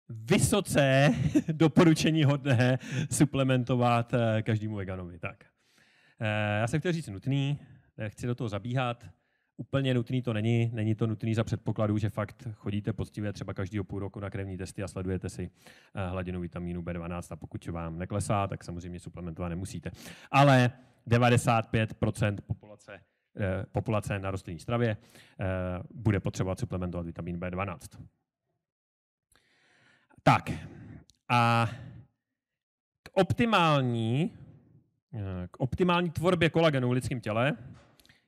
Vysoce *laughs* doporučení hodné suplementovat eh, každému veganovi. Tak. Eh, já jsem chtěl říct nutný, chci do toho zabíhat, úplně nutný to není. Není to nutný za předpokladu, že fakt chodíte poctivě třeba každý půl roku na krevní testy a sledujete si eh, hladinu vitamínu B12 a pokud vám neklesá, tak samozřejmě suplementovat nemusíte. Ale 95% populace eh, populace na rostlinní stravě eh, bude potřebovat suplementovat vitamin B12. Tak a k optimální, k optimální tvorbě kolagenu v lidském těle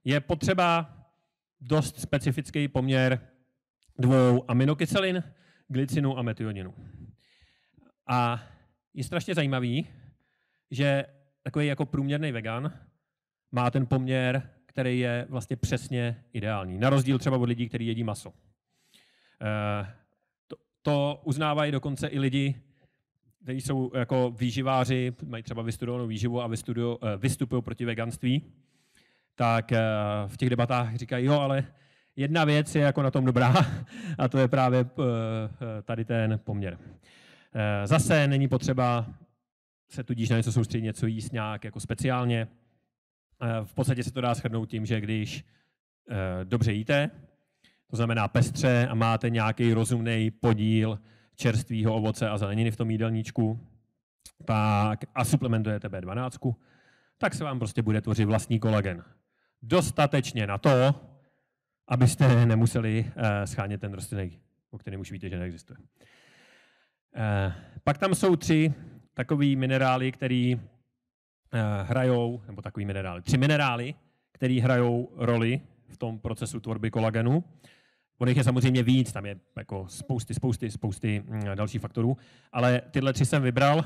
je potřeba dost specifický poměr dvou aminokyselin, glycinu a metioninu. A je strašně zajímavý, že takový jako průměrný vegan má ten poměr, který je vlastně přesně ideální. Na rozdíl třeba od lidí, kteří jedí maso. Eh, to, to uznávají dokonce i lidi, kteří jsou jako výživáři, mají třeba vystudovanou výživu a eh, vystupují proti veganství tak eh, v těch debatách říkají, jo, ale jedna věc je jako na tom dobrá *laughs* a to je právě eh, eh, tady ten poměr. Zase není potřeba se tudíž na něco soustředit, něco jíst nějak jako speciálně. V podstatě se to dá shrnout tím, že když dobře jíte, to znamená pestře a máte nějaký rozumný podíl čerstvého ovoce a zeleniny v tom jídelníčku, tak a suplementujete B12, tak se vám prostě bude tvořit vlastní kolagen dostatečně na to, abyste nemuseli eh, schánět ten rostlinek, o kterém už víte, že neexistuje. Eh, pak tam jsou tři takové minerály, které eh, hrajou, nebo takový minerály, tři minerály, které hrajou roli v tom procesu tvorby kolagenu. On je samozřejmě víc, tam je jako spousty, spousty, spousty hm, dalších faktorů, ale tyhle tři jsem vybral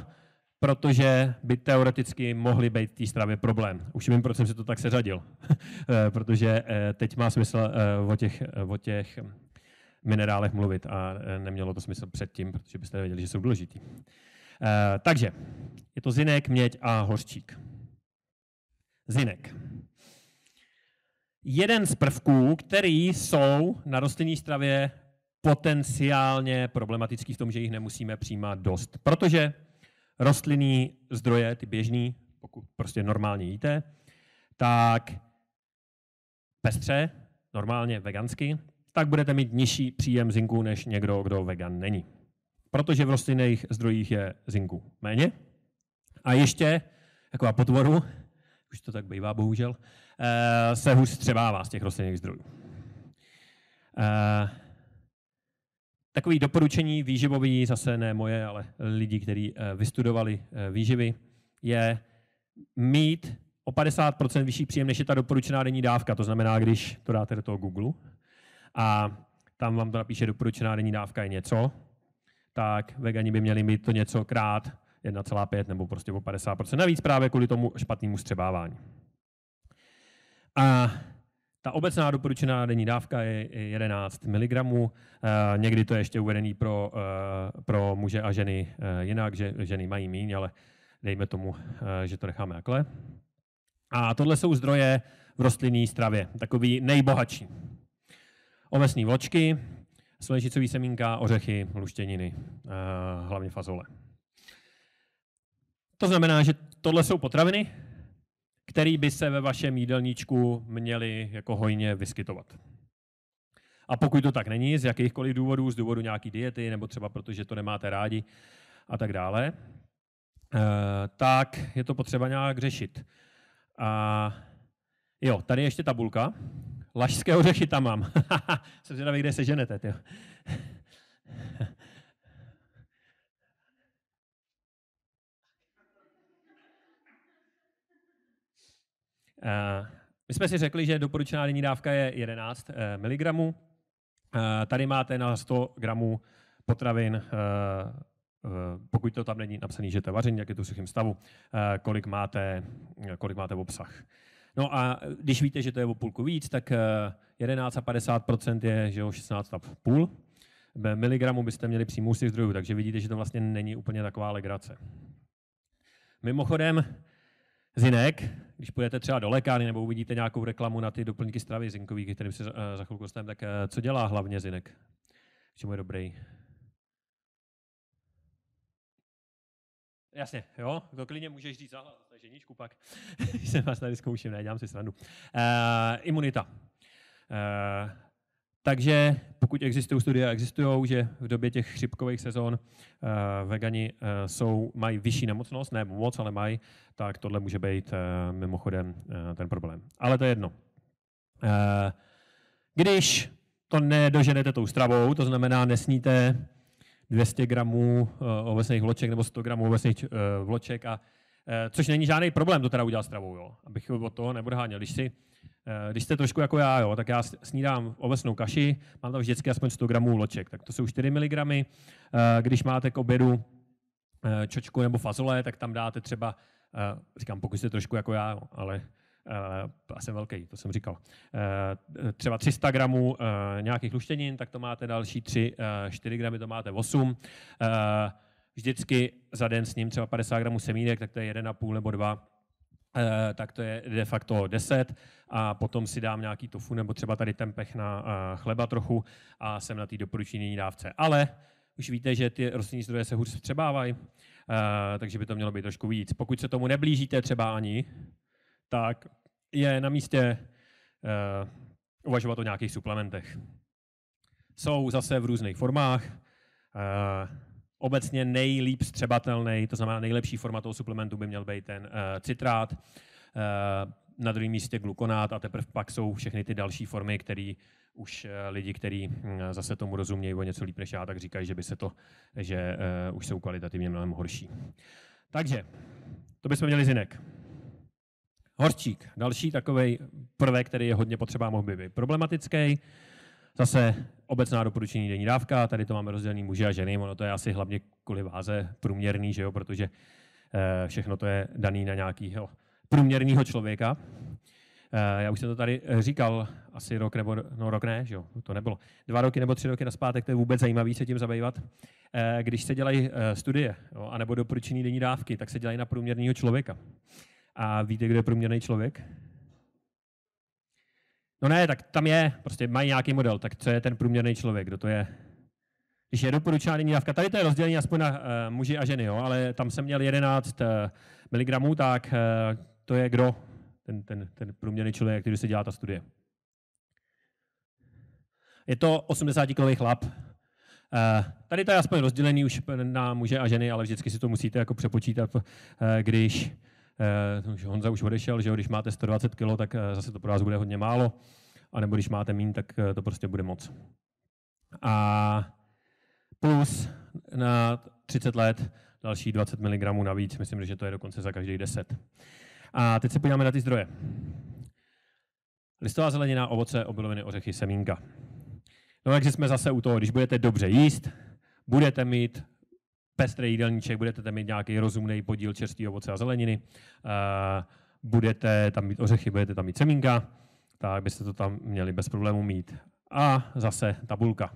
protože by teoreticky mohly být té stravě problém. Už vím, proč jsem si to tak seřadil, *laughs* eh, protože eh, teď má smysl eh, o těch, o těch minerálech mluvit a nemělo to smysl předtím, protože byste věděli, že jsou důležitý. Takže je to zinek, měď a hořčík. Zinek. Jeden z prvků, který jsou na rostlinní stravě potenciálně problematický v tom, že jich nemusíme přijímat dost, protože Rostlinní zdroje, ty běžný, pokud prostě normálně jíte, tak pestře, normálně vegansky, tak budete mít nižší příjem zinku než někdo, kdo vegan není. Protože v rostlinných zdrojích je zinku méně. A ještě, taková potvoru, už to tak bývá bohužel, eh, se hůř střebává z těch rostlinných zdrojů. Eh, Takový doporučení výživový, zase ne moje, ale lidi, kteří eh, vystudovali eh, výživy, je mít o 50% vyšší příjem, než je ta doporučená denní dávka. To znamená, když to dáte do toho Google a tam vám to napíše doporučená denní dávka je něco, tak vegani by měli mít to něco krát 1,5 nebo prostě o 50% navíc právě kvůli tomu špatnému střebávání. A ta obecná doporučená denní dávka je 11 mg. Eh, někdy to je ještě uvedený pro, eh, pro muže a ženy eh, jinak, že ženy mají míň, ale dejme tomu, že to necháme takhle. A tohle jsou zdroje v rostlinné stravě, takový nejbohatší. Ovesné vločky, slunečnicový semínka, ořechy, luštěniny, hlavně fazole. To znamená, že tohle jsou potraviny, který by se ve vašem jídelníčku měli jako hojně vyskytovat. A pokud to tak není, z jakýchkoliv důvodů, z důvodu nějaké diety, nebo třeba protože to nemáte rádi a tak dále, eh, tak je to potřeba nějak řešit. A jo, tady ještě tabulka. Lašského řeši tam mám. *laughs* Jsem zvědavý, kde se ženete. Eh, my jsme si řekli, že doporučená denní dávka je 11 eh, mg. Eh, tady máte na 100 gramů potravin, pokud to tam není napsané, že to je vaření, jak je to v suchém stavu, kolik máte, kolik máte v obsah. No a když víte, že to je o půlku víc, tak 11,50% je že o 16,5 miligramů byste měli přímo z těch zdrojů, takže vidíte, že to vlastně není úplně taková legrace. Mimochodem, zinek, když půjdete třeba do lékárny nebo uvidíte nějakou reklamu na ty doplňky stravy zinkových, kterým se eh, za chvilku dostaneme, tak eh, co dělá hlavně zinek? K čemu je dobrý? Jasně, jo, to jako klidně můžeš říct zahlas, takže ničku pak, *laughs* když se vás tady zkouším, ne, dělám si srandu. Uh, imunita. Uh, takže pokud existují studie, existují, že v době těch chřipkových sezon uh, vegani uh, jsou, mají vyšší nemocnost, ne moc, ale mají, tak tohle může být uh, mimochodem uh, ten problém. Ale to je jedno. Uh, když to nedoženete tou stravou, to znamená nesníte 200 gramů ovesných vloček nebo 100 gramů ovesných vloček a Eh, což není žádný problém, to teda udělat stravou, jo, abych od toho neodháněl. Když, si, eh, když jste trošku jako já, jo, tak já snídám ovesnou kaši, mám tam vždycky aspoň 100 gramů loček, tak to jsou 4 mg. Eh, když máte k obědu čočku nebo fazole, tak tam dáte třeba, říkám, pokud jste trošku jako já, ale já jsem velký, to jsem říkal, třeba 300 gramů nějakých luštěnin, tak to máte další 3, 4 gramy, to máte 8 vždycky za den s ním třeba 50 gramů semínek, tak to je 1,5 nebo 2 eh, tak to je de facto 10 a potom si dám nějaký tofu nebo třeba tady ten pech na eh, chleba trochu a jsem na té doporučení dávce. Ale už víte, že ty rostlinní zdroje se hůř střebávají, eh, takže by to mělo být trošku víc. Pokud se tomu neblížíte třeba ani, tak je na místě uvažovat o nějakých suplementech. Jsou zase v různých formách obecně nejlíp střebatelný, to znamená nejlepší toho suplementu by měl být ten uh, citrát, uh, na druhém místě glukonát a teprve pak jsou všechny ty další formy, které už uh, lidi, kteří hm, zase tomu rozumějí o něco líp než já, tak říkají, že by se to, že uh, už jsou kvalitativně mnohem horší. Takže, to bychom měli zinek. Horčík, další takový prvek, který je hodně potřeba, mohl by být problematický. Zase obecná doporučení denní dávka, tady to máme rozdělený muži a ženy, ono to je asi hlavně kvůli váze průměrný, že jo, protože eh, všechno to je daný na nějakého průměrného člověka. Eh, já už jsem to tady říkal asi rok nebo, no rok ne, že jo, to nebylo. Dva roky nebo tři roky naspátek, to je vůbec zajímavý se tím zabývat. Eh, když se dělají studie, jo, anebo doporučení denní dávky, tak se dělají na průměrného člověka. A víte, kdo je průměrný člověk? No ne, tak tam je, prostě mají nějaký model, tak co je ten průměrný člověk, kdo to je? Když je doporučená denní dávka, tady to je rozdělení aspoň na uh, muži a ženy, jo, ale tam jsem měl 11 uh, mg, tak uh, to je kdo? Ten, ten, ten průměrný člověk, který se dělá ta studie. Je to 80 kg chlap. Uh, tady to je aspoň rozdělený už na muže a ženy, ale vždycky si to musíte jako přepočítat, uh, když Uh, Honza už odešel, že když máte 120 kg, tak eh, zase to pro vás bude hodně málo, anebo když máte mín, tak eh, to prostě bude moc. A plus na 30 let další 20 mg navíc, myslím, že to je dokonce za každý 10. A teď se podíváme na ty zdroje. Listová zelenina, ovoce, obiloviny, ořechy, semínka. No takže jsme zase u toho, když budete dobře jíst, budete mít pestrý jídelníček, budete tam mít nějaký rozumný podíl čerstvý ovoce a zeleniny, eh, budete tam mít ořechy, budete tam mít semínka, tak byste to tam měli bez problému mít. A zase tabulka.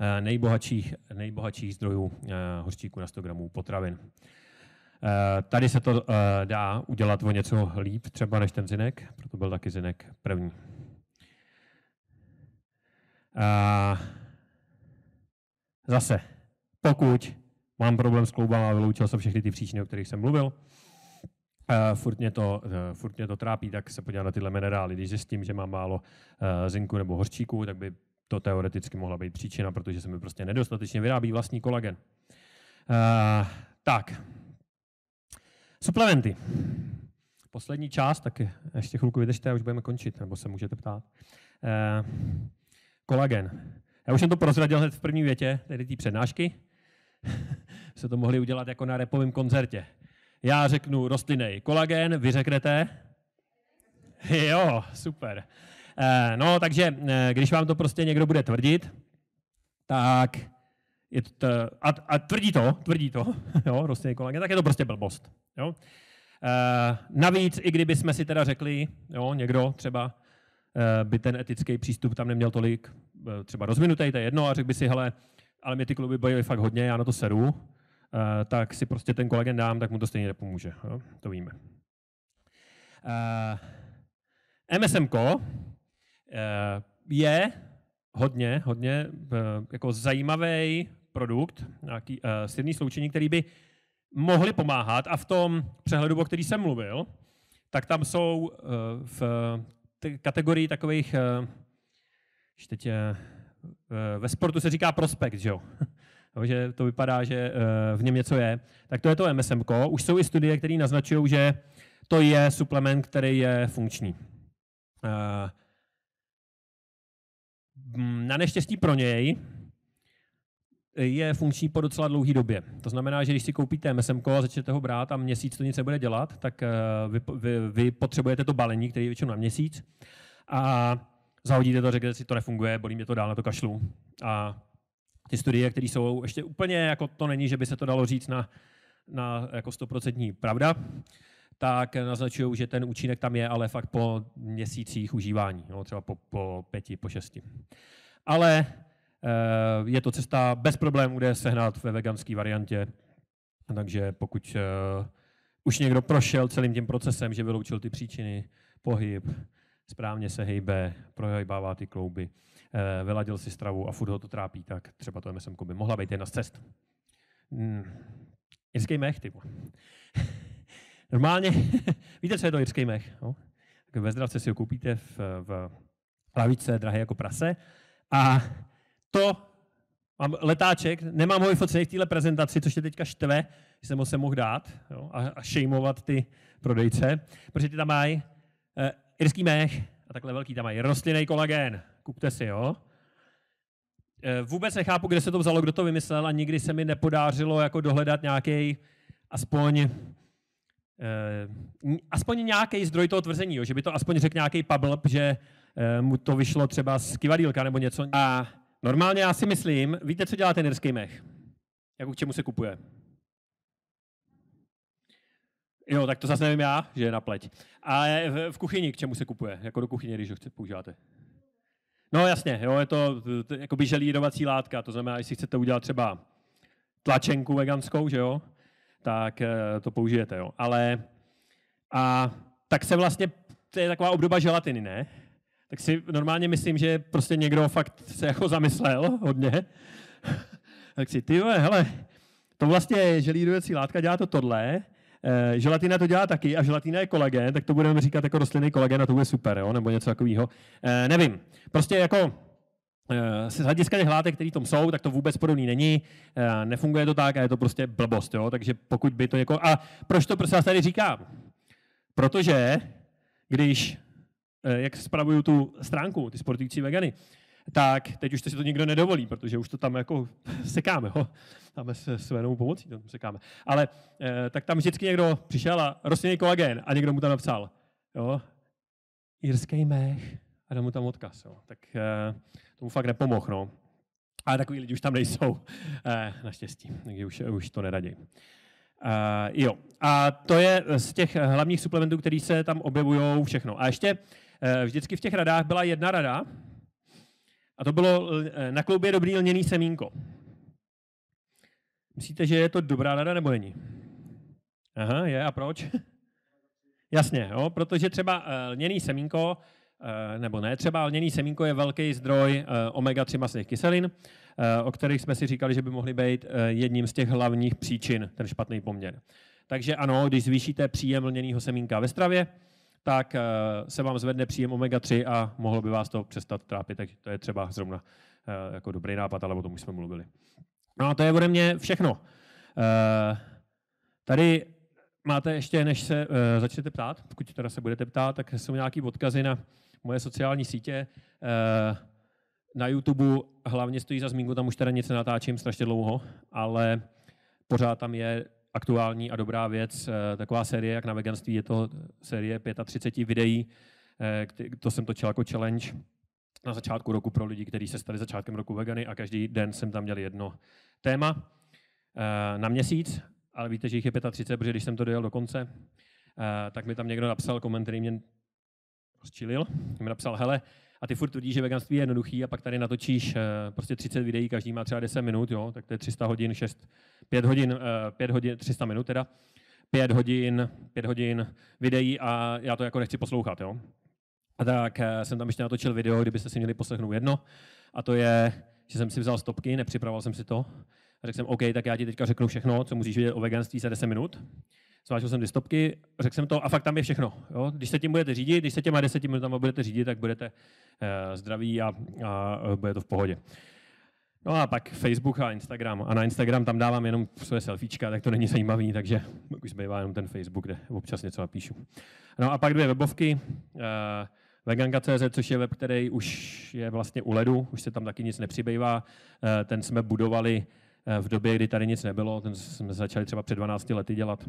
Eh, nejbohatších, nejbohatších zdrojů eh, hořčíku na 100 gramů potravin. Tady se to dá udělat o něco líp, třeba než ten zinek, proto byl taky zinek první. Zase, pokud mám problém s kloubama, vyloučil jsem všechny ty příčiny, o kterých jsem mluvil, Uh, furt, mě to, uh, furt mě to trápí, tak se podívám na tyhle minerály. Když zjistím, že mám málo uh, zinku nebo horčíku, tak by to teoreticky mohla být příčina, protože se mi prostě nedostatečně vyrábí vlastní kolagen. Uh, tak. Suplementy. Poslední část, tak ještě chvilku vydržte a už budeme končit, nebo se můžete ptát. Uh, kolagen. Já už jsem to prozradil hned v první větě, tedy té přednášky. *laughs* se to mohli udělat jako na repovém koncertě. Já řeknu rostlinný kolagen, vy řeknete? Jo, super. Eh, no, takže eh, když vám to prostě někdo bude tvrdit, tak je to, a, a tvrdí to, tvrdí to, *laughs* jo, rostlinný kolagen, tak je to prostě blbost. Jo. Eh, navíc, i kdyby jsme si teda řekli, jo, někdo třeba by ten etický přístup tam neměl tolik třeba rozvinutý, to je jedno, a řekl by si, hele, ale mě ty kluby bojily fakt hodně, já na to seru, eh, tak si prostě ten kolagen dám, tak mu to stejně nepomůže. Jo? No, to víme. Eh, MSMK eh, je hodně, hodně jako zajímavý produkt, nějaký silný sloučení, který by mohli pomáhat a v tom přehledu, o který jsem mluvil, tak tam jsou v kategorii takových, teď Eh, ve sportu se říká prospekt, že jo? *laughs* že to vypadá, že eh, v něm něco je, tak to je to MSM. Už jsou i studie, které naznačují, že to je suplement, který je funkční. Eh, mm, na neštěstí pro něj je funkční po docela dlouhé době. To znamená, že když si koupíte MSM a začnete ho brát a měsíc to nic nebude dělat, tak vy, vy, vy potřebujete to balení, který je většinou na měsíc. A zahodíte to, řeknete si, to nefunguje, bolí mě to dál, na to kašlu. A ty studie, které jsou ještě úplně, jako to není, že by se to dalo říct na, na jako 100% pravda, tak naznačují, že ten účinek tam je, ale fakt po měsících užívání, no, třeba po, po pěti, po šesti. Ale eh, je to cesta bez problémů, kde sehnat ve veganské variantě. Takže pokud eh, už někdo prošel celým tím procesem, že vyloučil ty příčiny, pohyb, správně se hejbe, prohejbává ty klouby, eh, vyladil si stravu a furt ho to trápí, tak třeba to MSM by mohla být jedna z cest. Hmm. mech, typu. *laughs* Normálně, *laughs* víte, co je to jirský mech? No? Tak ve zdravce si ho koupíte v, v lavice drahé jako prase a to Mám letáček, nemám ho vyfocený v téhle prezentaci, což je teďka štve, že jsem ho se mohl dát jo, a, a šejmovat ty prodejce, protože ty tam mají eh, irský mech a takhle velký tam mají. Rostlinný kolagen, kupte si, jo. E, vůbec nechápu, kde se to vzalo, kdo to vymyslel a nikdy se mi nepodářilo jako dohledat nějaký aspoň e, aspoň nějaký zdroj toho tvrzení, jo? že by to aspoň řekl nějaký pablb, že e, mu to vyšlo třeba z kivadílka nebo něco. A normálně já si myslím, víte, co dělá ten irský mech? Jak k čemu se kupuje? Jo, tak to zase nevím já, že je na pleť. A v kuchyni, k čemu se kupuje? Jako do kuchyně, když ho chce, používáte. No jasně, jo, je to, to by želírovací látka, to znamená, jestli chcete udělat třeba tlačenku veganskou, že jo, tak eh, to použijete, jo. Ale a tak se vlastně, to je taková obdoba želatiny, ne? Tak si normálně myslím, že prostě někdo fakt se jako zamyslel hodně. *laughs* tak si, ty hele, to vlastně je želírovací látka, dělá to tohle, Eh, želatina to dělá taky a želatina je kolagen, tak to budeme říkat jako rostlinný kolagen a to bude super, jo? nebo něco takového. Eh, nevím, prostě jako eh, z hlediska těch látek, které tam jsou, tak to vůbec podobný není, nefunguje to tak a je to prostě blbost, jo? takže pokud by to jako... A proč to prostě tady říkám? Protože když, jak spravuju tu stránku, ty sportující vegany, tak teď už to si to nikdo nedovolí, protože už to tam jako *laughs* sekáme, ho. Tam se Svenou pomocí to sekáme. Ale eh, tak tam vždycky někdo přišel a rostlinný kolagen a někdo mu tam napsal, jo, jirský mech a dal mu tam odkaz, jo. Tak eh, tomu fakt nepomohl, no. A takový lidi už tam nejsou, *laughs* eh, naštěstí, takže už, už to neradí. Uh, eh, jo, a to je z těch hlavních suplementů, které se tam objevují všechno. A ještě uh, vždycky v těch radách byla jedna rada, a to bylo eh, na kloubě dobrý lněný semínko. Myslíte, že je to dobrá rada nebo není? Aha, je a proč? *laughs* Jasně, jo, protože třeba eh, lněný semínko, eh, nebo ne, třeba lněný semínko je velký zdroj omega-3 masných kyselin, o kterých jsme si říkali, že by mohly být jedním z těch hlavních příčin, ten špatný poměr. Takže ano, když zvýšíte příjem lněného semínka ve stravě, tak eh, se vám zvedne příjem omega-3 a mohlo by vás to přestat trápit. Takže to je třeba zrovna eh, jako dobrý nápad, ale o tom už jsme mluvili. No a to je ode mě všechno. Eh, tady máte ještě, než se začnete ptát, pokud teda se budete ptát, tak jsou nějaké odkazy na moje sociální sítě. Na YouTube hlavně stojí za zmínku, tam už teda nic natáčím, strašně dlouho, ale pořád tam je aktuální a dobrá věc, eh, taková série, jak na veganství, je to série 35 videí, eh, to jsem točil jako challenge na začátku roku pro lidi, kteří se stali začátkem roku vegany a každý den jsem tam měl jedno téma eh, na měsíc, ale víte, že jich je 35, protože když jsem to dojel do konce, tak mi tam někdo napsal koment, který mě rozčilil, Mě napsal, hele, a ty furt tvrdí, že veganství je jednoduchý a pak tady natočíš eh, prostě 30 videí, každý má třeba 10 minut, jo, tak to je 300 hodin, 6, 5 hodin, 5 eh, hodin, 300 minut teda, 5 hodin, 5 hodin videí a já to jako nechci poslouchat, jo. A tak eh, jsem tam ještě natočil video, kdybyste si měli poslechnout jedno, a to je, že jsem si vzal stopky, nepřipravoval jsem si to, a řekl jsem, OK, tak já ti teďka řeknu všechno, co musíš vědět o veganství za 10 minut. Svážil jsem ty stopky, řekl jsem to a fakt tam je všechno. Jo? Když se tím budete řídit, když se těma deseti minutama budete řídit, tak budete uh, zdraví a, a bude to v pohodě. No a pak Facebook a Instagram. A na Instagram tam dávám jenom své selfiečka, tak to není zajímavý, takže už zbývá jenom ten Facebook, kde občas něco napíšu. No a pak dvě webovky. Eh, Veganka.cz, což je web, který už je vlastně u ledu, už se tam taky nic nepřibývá. Eh, ten jsme budovali eh, v době, kdy tady nic nebylo, ten jsme začali třeba před 12 lety dělat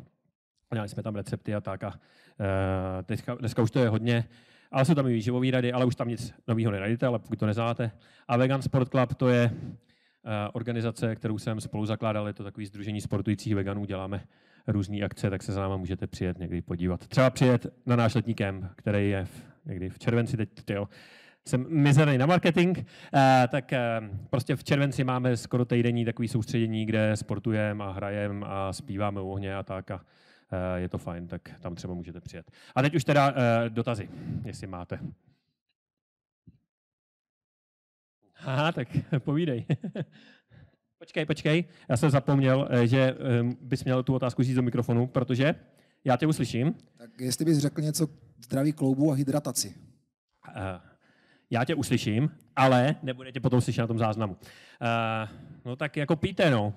Měli jsme tam recepty a tak. A eh, teďka, dneska už to je hodně, ale jsou tam i výživové rady, ale už tam nic nového nenajdete, ale pokud to neznáte. A Vegan Sport Club to je eh, organizace, kterou jsem spolu zakládal, je to takový združení sportujících veganů, děláme různé akce, tak se za náma můžete přijet někdy podívat. Třeba přijet na náš letní kemp, který je v, někdy v červenci, teď tyjo, jsem mizerný na marketing, eh, tak prostě v červenci máme skoro týdenní takový soustředění, kde sportujeme a hrajeme a zpíváme u ohně a tak a Eh, je to fajn, tak tam třeba můžete přijet. A teď už teda eh, dotazy, jestli máte. Aha, tak *laughs* povídej. *laughs* počkej, počkej, já jsem zapomněl, eh, že ehm, bys měl tu otázku říct do mikrofonu, protože já tě uslyším. Tak jestli bys řekl něco k zdraví kloubu a hydrataci. já tě uslyším, ale nebude tě potom slyšet na tom záznamu. no tak jako píte, no.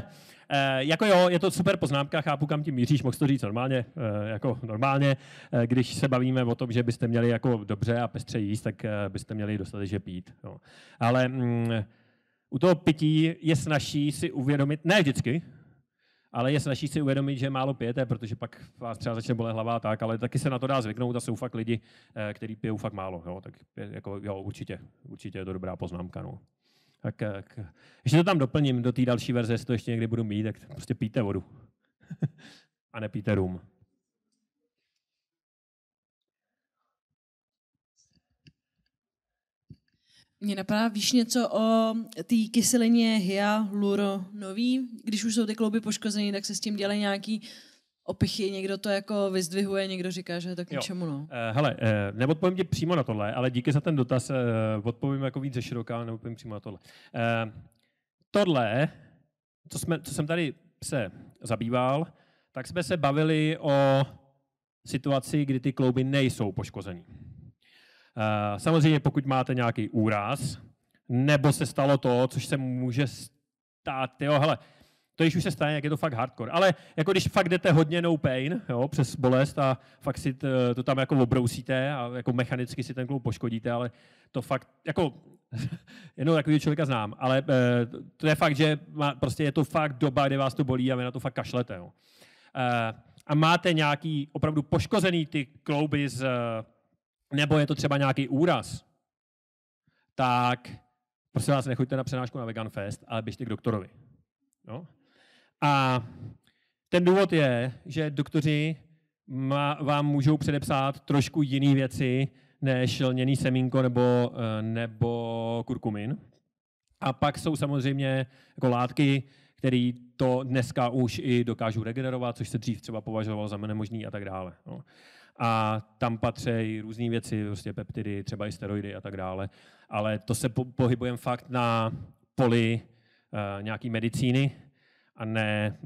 *laughs* E, jako jo, je to super poznámka, chápu, kam tím míříš, mohl to říct normálně, e, jako normálně, e, když se bavíme o tom, že byste měli jako dobře a pestře jíst, tak e, byste měli dostatečně pít. No. Ale mm, u toho pití je snažší si uvědomit, ne vždycky, ale je snaží si uvědomit, že málo pijete, protože pak vás třeba začne bolet hlava a tak, ale taky se na to dá zvyknout a jsou fakt lidi, kteří pijou fakt málo. Jo? Tak jako, jo, určitě, určitě je to dobrá poznámka. No. Tak, tak, ještě to tam doplním do té další verze, jestli to ještě někdy budu mít, tak prostě píte vodu. *laughs* a nepíte rum. Mě napadá, víš něco o té kyselině hyaluronový? Když už jsou ty klouby poškozené, tak se s tím dělají nějaký opichy, někdo to jako vyzdvihuje, někdo říká, že je to k ničemu. No. Eh, hele, eh, neodpovím ti přímo na tohle, ale díky za ten dotaz, eh, odpovím jako víc ze široká, ale neodpovím přímo na tohle. tohle, co, jsme, co jsem tady se zabýval, tak jsme se bavili o situaci, kdy ty klouby nejsou poškozeny. samozřejmě, pokud máte nějaký úraz, nebo se stalo to, což se může stát, jo, hele, to když už se stane, jak je to fakt hardcore. Ale jako když fakt jdete hodně no pain, jo, přes bolest a fakt si eh, to tam jako obrousíte a jako mechanicky si ten klub poškodíte, ale to fakt, jako *laughs* jenom takový člověka znám, ale eh, to je fakt, že má, prostě je to fakt doba, kdy vás to bolí a vy na to fakt kašlete. Jo. Eh, a máte nějaký opravdu poškozený ty klouby z, nebo je to třeba nějaký úraz, tak prosím vás, nechoďte na přenášku na Vegan Fest, ale běžte k doktorovi. No? A ten důvod je, že doktoři vám můžou předepsat trošku jiné věci než lněný semínko nebo, eh, nebo kurkumin. A pak jsou samozřejmě jako látky, které to dneska už i dokážou regenerovat, což se dřív třeba považovalo za nemožný a tak dále. No. A tam patří různé věci, prostě peptidy, třeba i steroidy a tak dále. Ale to se pohybujeme fakt na poli eh, nějaký medicíny, a ne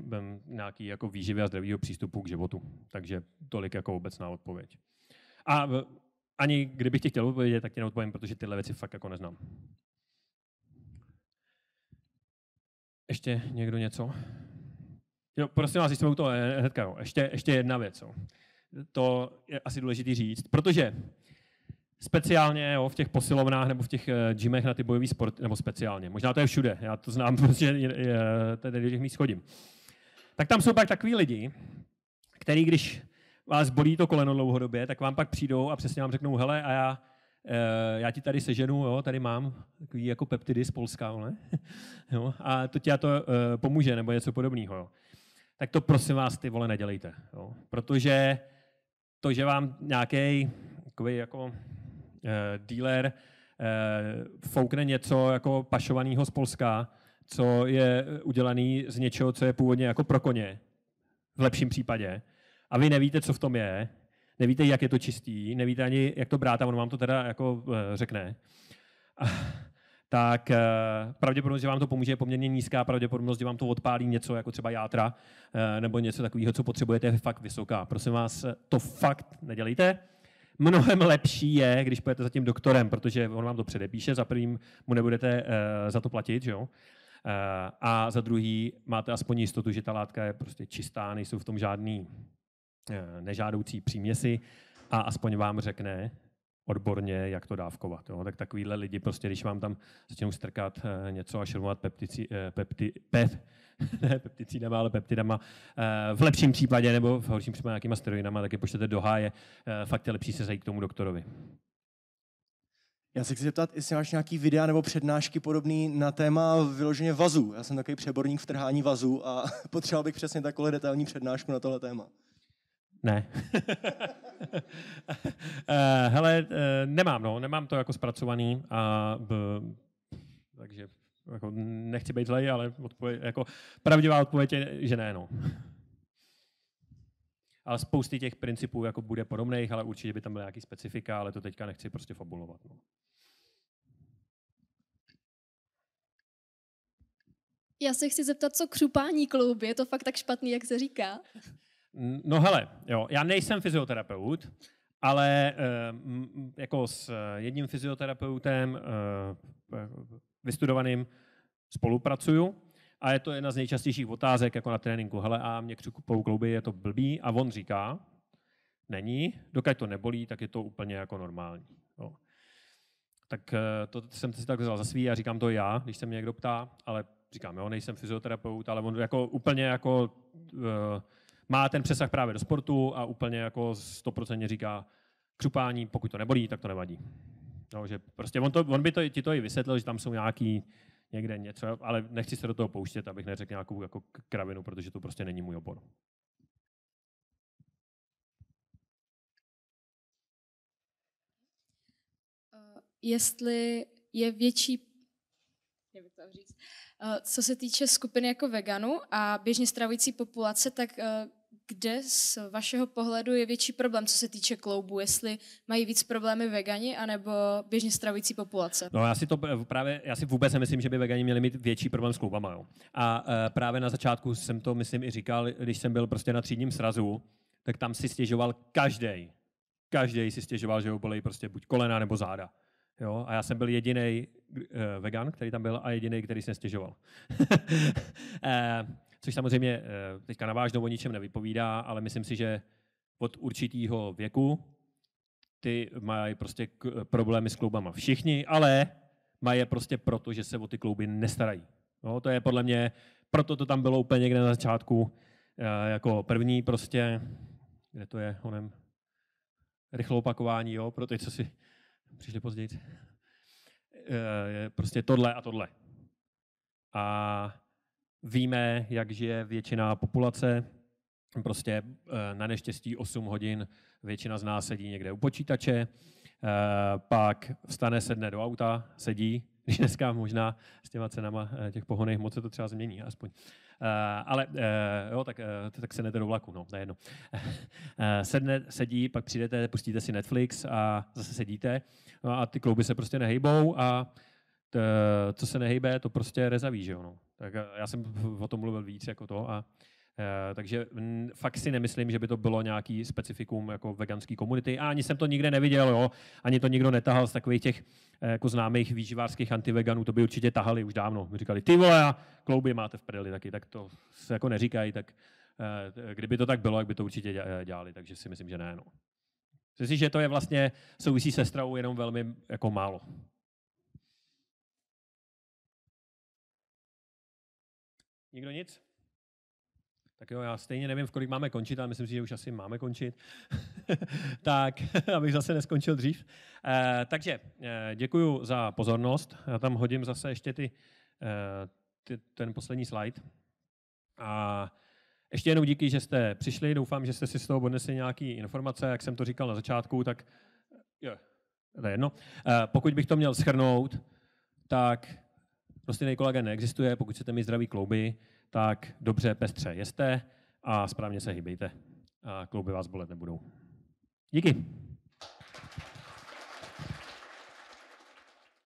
nějaký jako výživy a zdravýho přístupu k životu. Takže tolik jako obecná odpověď. A e, ani kdybych tě chtěl odpovědět, tak tě neodpovím, protože tyhle věci fakt jako neznám. Ještě někdo něco? Jo, prosím vás, jsme u toho hnedka. Jo. Ještě, ještě jedna věc. Jo. To je asi důležité říct, protože speciálně jo, v těch posilovnách nebo v těch eh, gymech na ty bojové sporty, nebo speciálně, možná to je všude, já to znám, *laughs* protože prostě, tady do těch míst chodím. Tak tam jsou pak takový lidi, který když vás bolí to koleno dlouhodobě, tak vám pak přijdou a přesně vám řeknou, hele, a já, eh, já ti tady seženu, jo, tady mám takový jako peptidy z Polska, ne? *laughs* jo, a to ti to eh, pomůže, nebo něco podobného. Jo. Tak to prosím vás, ty vole, nedělejte. Jo, protože to, že vám nějaký jako Eh, dealer eh, foukne něco jako pašovaného z Polska, co je eh, udělaný z něčeho, co je původně jako pro koně, v lepším případě. A vy nevíte, co v tom je, nevíte, jak je to čistý, nevíte ani, jak to brát, a on vám to teda jako řekne. *laughs* tak pravděpodobnost, že vám to pomůže, je poměrně nízká, pravděpodobnost, že vám to odpálí něco, jako třeba játra, nebo něco takového, co potřebujete, je fakt vysoká. Prosím vás, to fakt nedělejte. Mnohem lepší je, když půjdete za tím doktorem, protože on vám to předepíše, za prvým mu nebudete uh, za to platit, že jo? Eh, a za druhý máte aspoň jistotu, že ta látka je prostě čistá, nejsou v tom žádný eh, nežádoucí příměsi a aspoň vám řekne, odborně, jak to dávkovat. Jo. Tak takovýhle lidi, prostě když vám tam začnou strkat eh, něco a šelmovat peptici, eh, pepti, pep, *laughs* ne pepticidama, ale peptidama, eh, v lepším případě nebo v horším případě nějakýma steroidama, tak je pošlete do háje. Fakt je lepší se zajít k tomu doktorovi. Já se chci zeptat, jestli máš nějaký videa nebo přednášky podobný na téma vyloženě vazů. Já jsem takový přeborník v trhání vazů a *laughs* potřeboval bych přesně takovou detailní přednášku na tohle téma. Ne. *laughs* Eh, hele, eh, nemám, no, nemám to jako zpracovaný a b, takže jako nechci být zlej, ale odpověď, jako pravdivá odpověď je, že ne, no. Ale spousty těch principů jako bude podobných, ale určitě by tam byly nějaký specifika, ale to teďka nechci prostě fabulovat. No. Já se chci zeptat, co křupání klub, je to fakt tak špatný, jak se říká? No hele, jo, já nejsem fyzioterapeut, ale eh, jako s eh, jedním fyzioterapeutem eh, vystudovaným spolupracuju a je to jedna z nejčastějších otázek jako na tréninku. Hele, a mě křupou klouby, je to blbý? A on říká, není, dokud to nebolí, tak je to úplně jako normální. Jo. Tak to jsem si tak vzal za svý a říkám to já, když se mě někdo ptá, ale říkám, jo, nejsem fyzioterapeut, ale on jako úplně jako uh, má ten přesah právě do sportu a úplně jako stoprocentně říká křupání, pokud to nebolí, tak to nevadí. No, že prostě on, to, on by to, ti to i vysvětlil, že tam jsou nějaký někde něco, ale nechci se do toho pouštět, abych neřekl nějakou jako kravinu, protože to prostě není můj obor. Eh, jestli je větší, jak to říct, Eh, co se týče skupiny jako veganů a běžně stravující populace, tak eh, kde z vašeho pohledu je větší problém, co se týče kloubu, jestli mají víc problémy vegani anebo běžně stravující populace? No já si to eh, právě, já si vůbec nemyslím, že by vegani měli mít větší problém s kloubama. Jo. A právě na začátku jsem to, myslím, i říkal, když jsem byl prostě na třídním srazu, tak tam si stěžoval každý. Každý si stěžoval, že ho bolí prostě buď kolena nebo záda. Jo? A já jsem byl jediný eh, vegan, který tam byl, a jediný, který se stěžoval. *laughs* Eh, což samozřejmě eh, teďka navážnou o ničem nevypovídá, ale myslím si, že od určitého věku ty mají prostě problémy s kloubama všichni, ale mají je prostě proto, že se o ty klouby nestarají. No, to je podle mě, proto to tam bylo úplně někde na začátku, jako první prostě, kde to je, onem rychlou opakování, jo, pro ty, co si přišli později. Eh, prostě tohle a tohle. A víme, jak žije většina populace. Prostě eh, na neštěstí 8 hodin většina z nás sedí někde u počítače, eh, pak vstane, sedne do auta, sedí, když dneska možná s těma cenama eh, těch pohonej moc se to třeba změní, aspoň. Eh, ale eh, jo, tak, tak sednete do vlaku, no, nejedno. Sedne, sedí, pak přijdete, pustíte si Netflix a zase sedíte no a ty klouby se prostě nehejbou a to, co se nehejbe, to prostě rezaví, že jo, no. Tak já jsem o tom mluvil víc jako to a Eh, takže fakt si nemyslím, že by to bylo nějaký specifikum jako veganské komunity. A ani jsem to nikde neviděl, jo. Ani to nikdo netahal z takových těch eh, jako známých výživářských antiveganů, to by určitě tahali už dávno. My říkali, ty vole, klouby máte v prdeli taky, tak to se jako neříkají, tak eh, kdyby to tak bylo, jak by to určitě dělali, takže si myslím, že ne. No. Myslím si, že to je vlastně souvisí se stravou jenom velmi jako málo. Nikdo nic? Tak jo, já stejně nevím, v kolik máme končit, ale myslím si, že už asi máme končit. *laughs* tak, *laughs* abych zase neskončil dřív. Eh, takže eh, děkuji za pozornost. Já tam hodím zase ještě ty, eh, ty, ten poslední slide. A ještě jednou díky, že jste přišli. Doufám, že jste si z toho odnesli nějaké informace. Jak jsem to říkal na začátku, tak jo, to je jedno. Eh, pokud bych to měl schrnout, tak prostě kolagen neexistuje, pokud chcete mít zdravý klouby, tak dobře, pestře jeste a správně se hýbejte. A klouby vás bolet nebudou. Díky.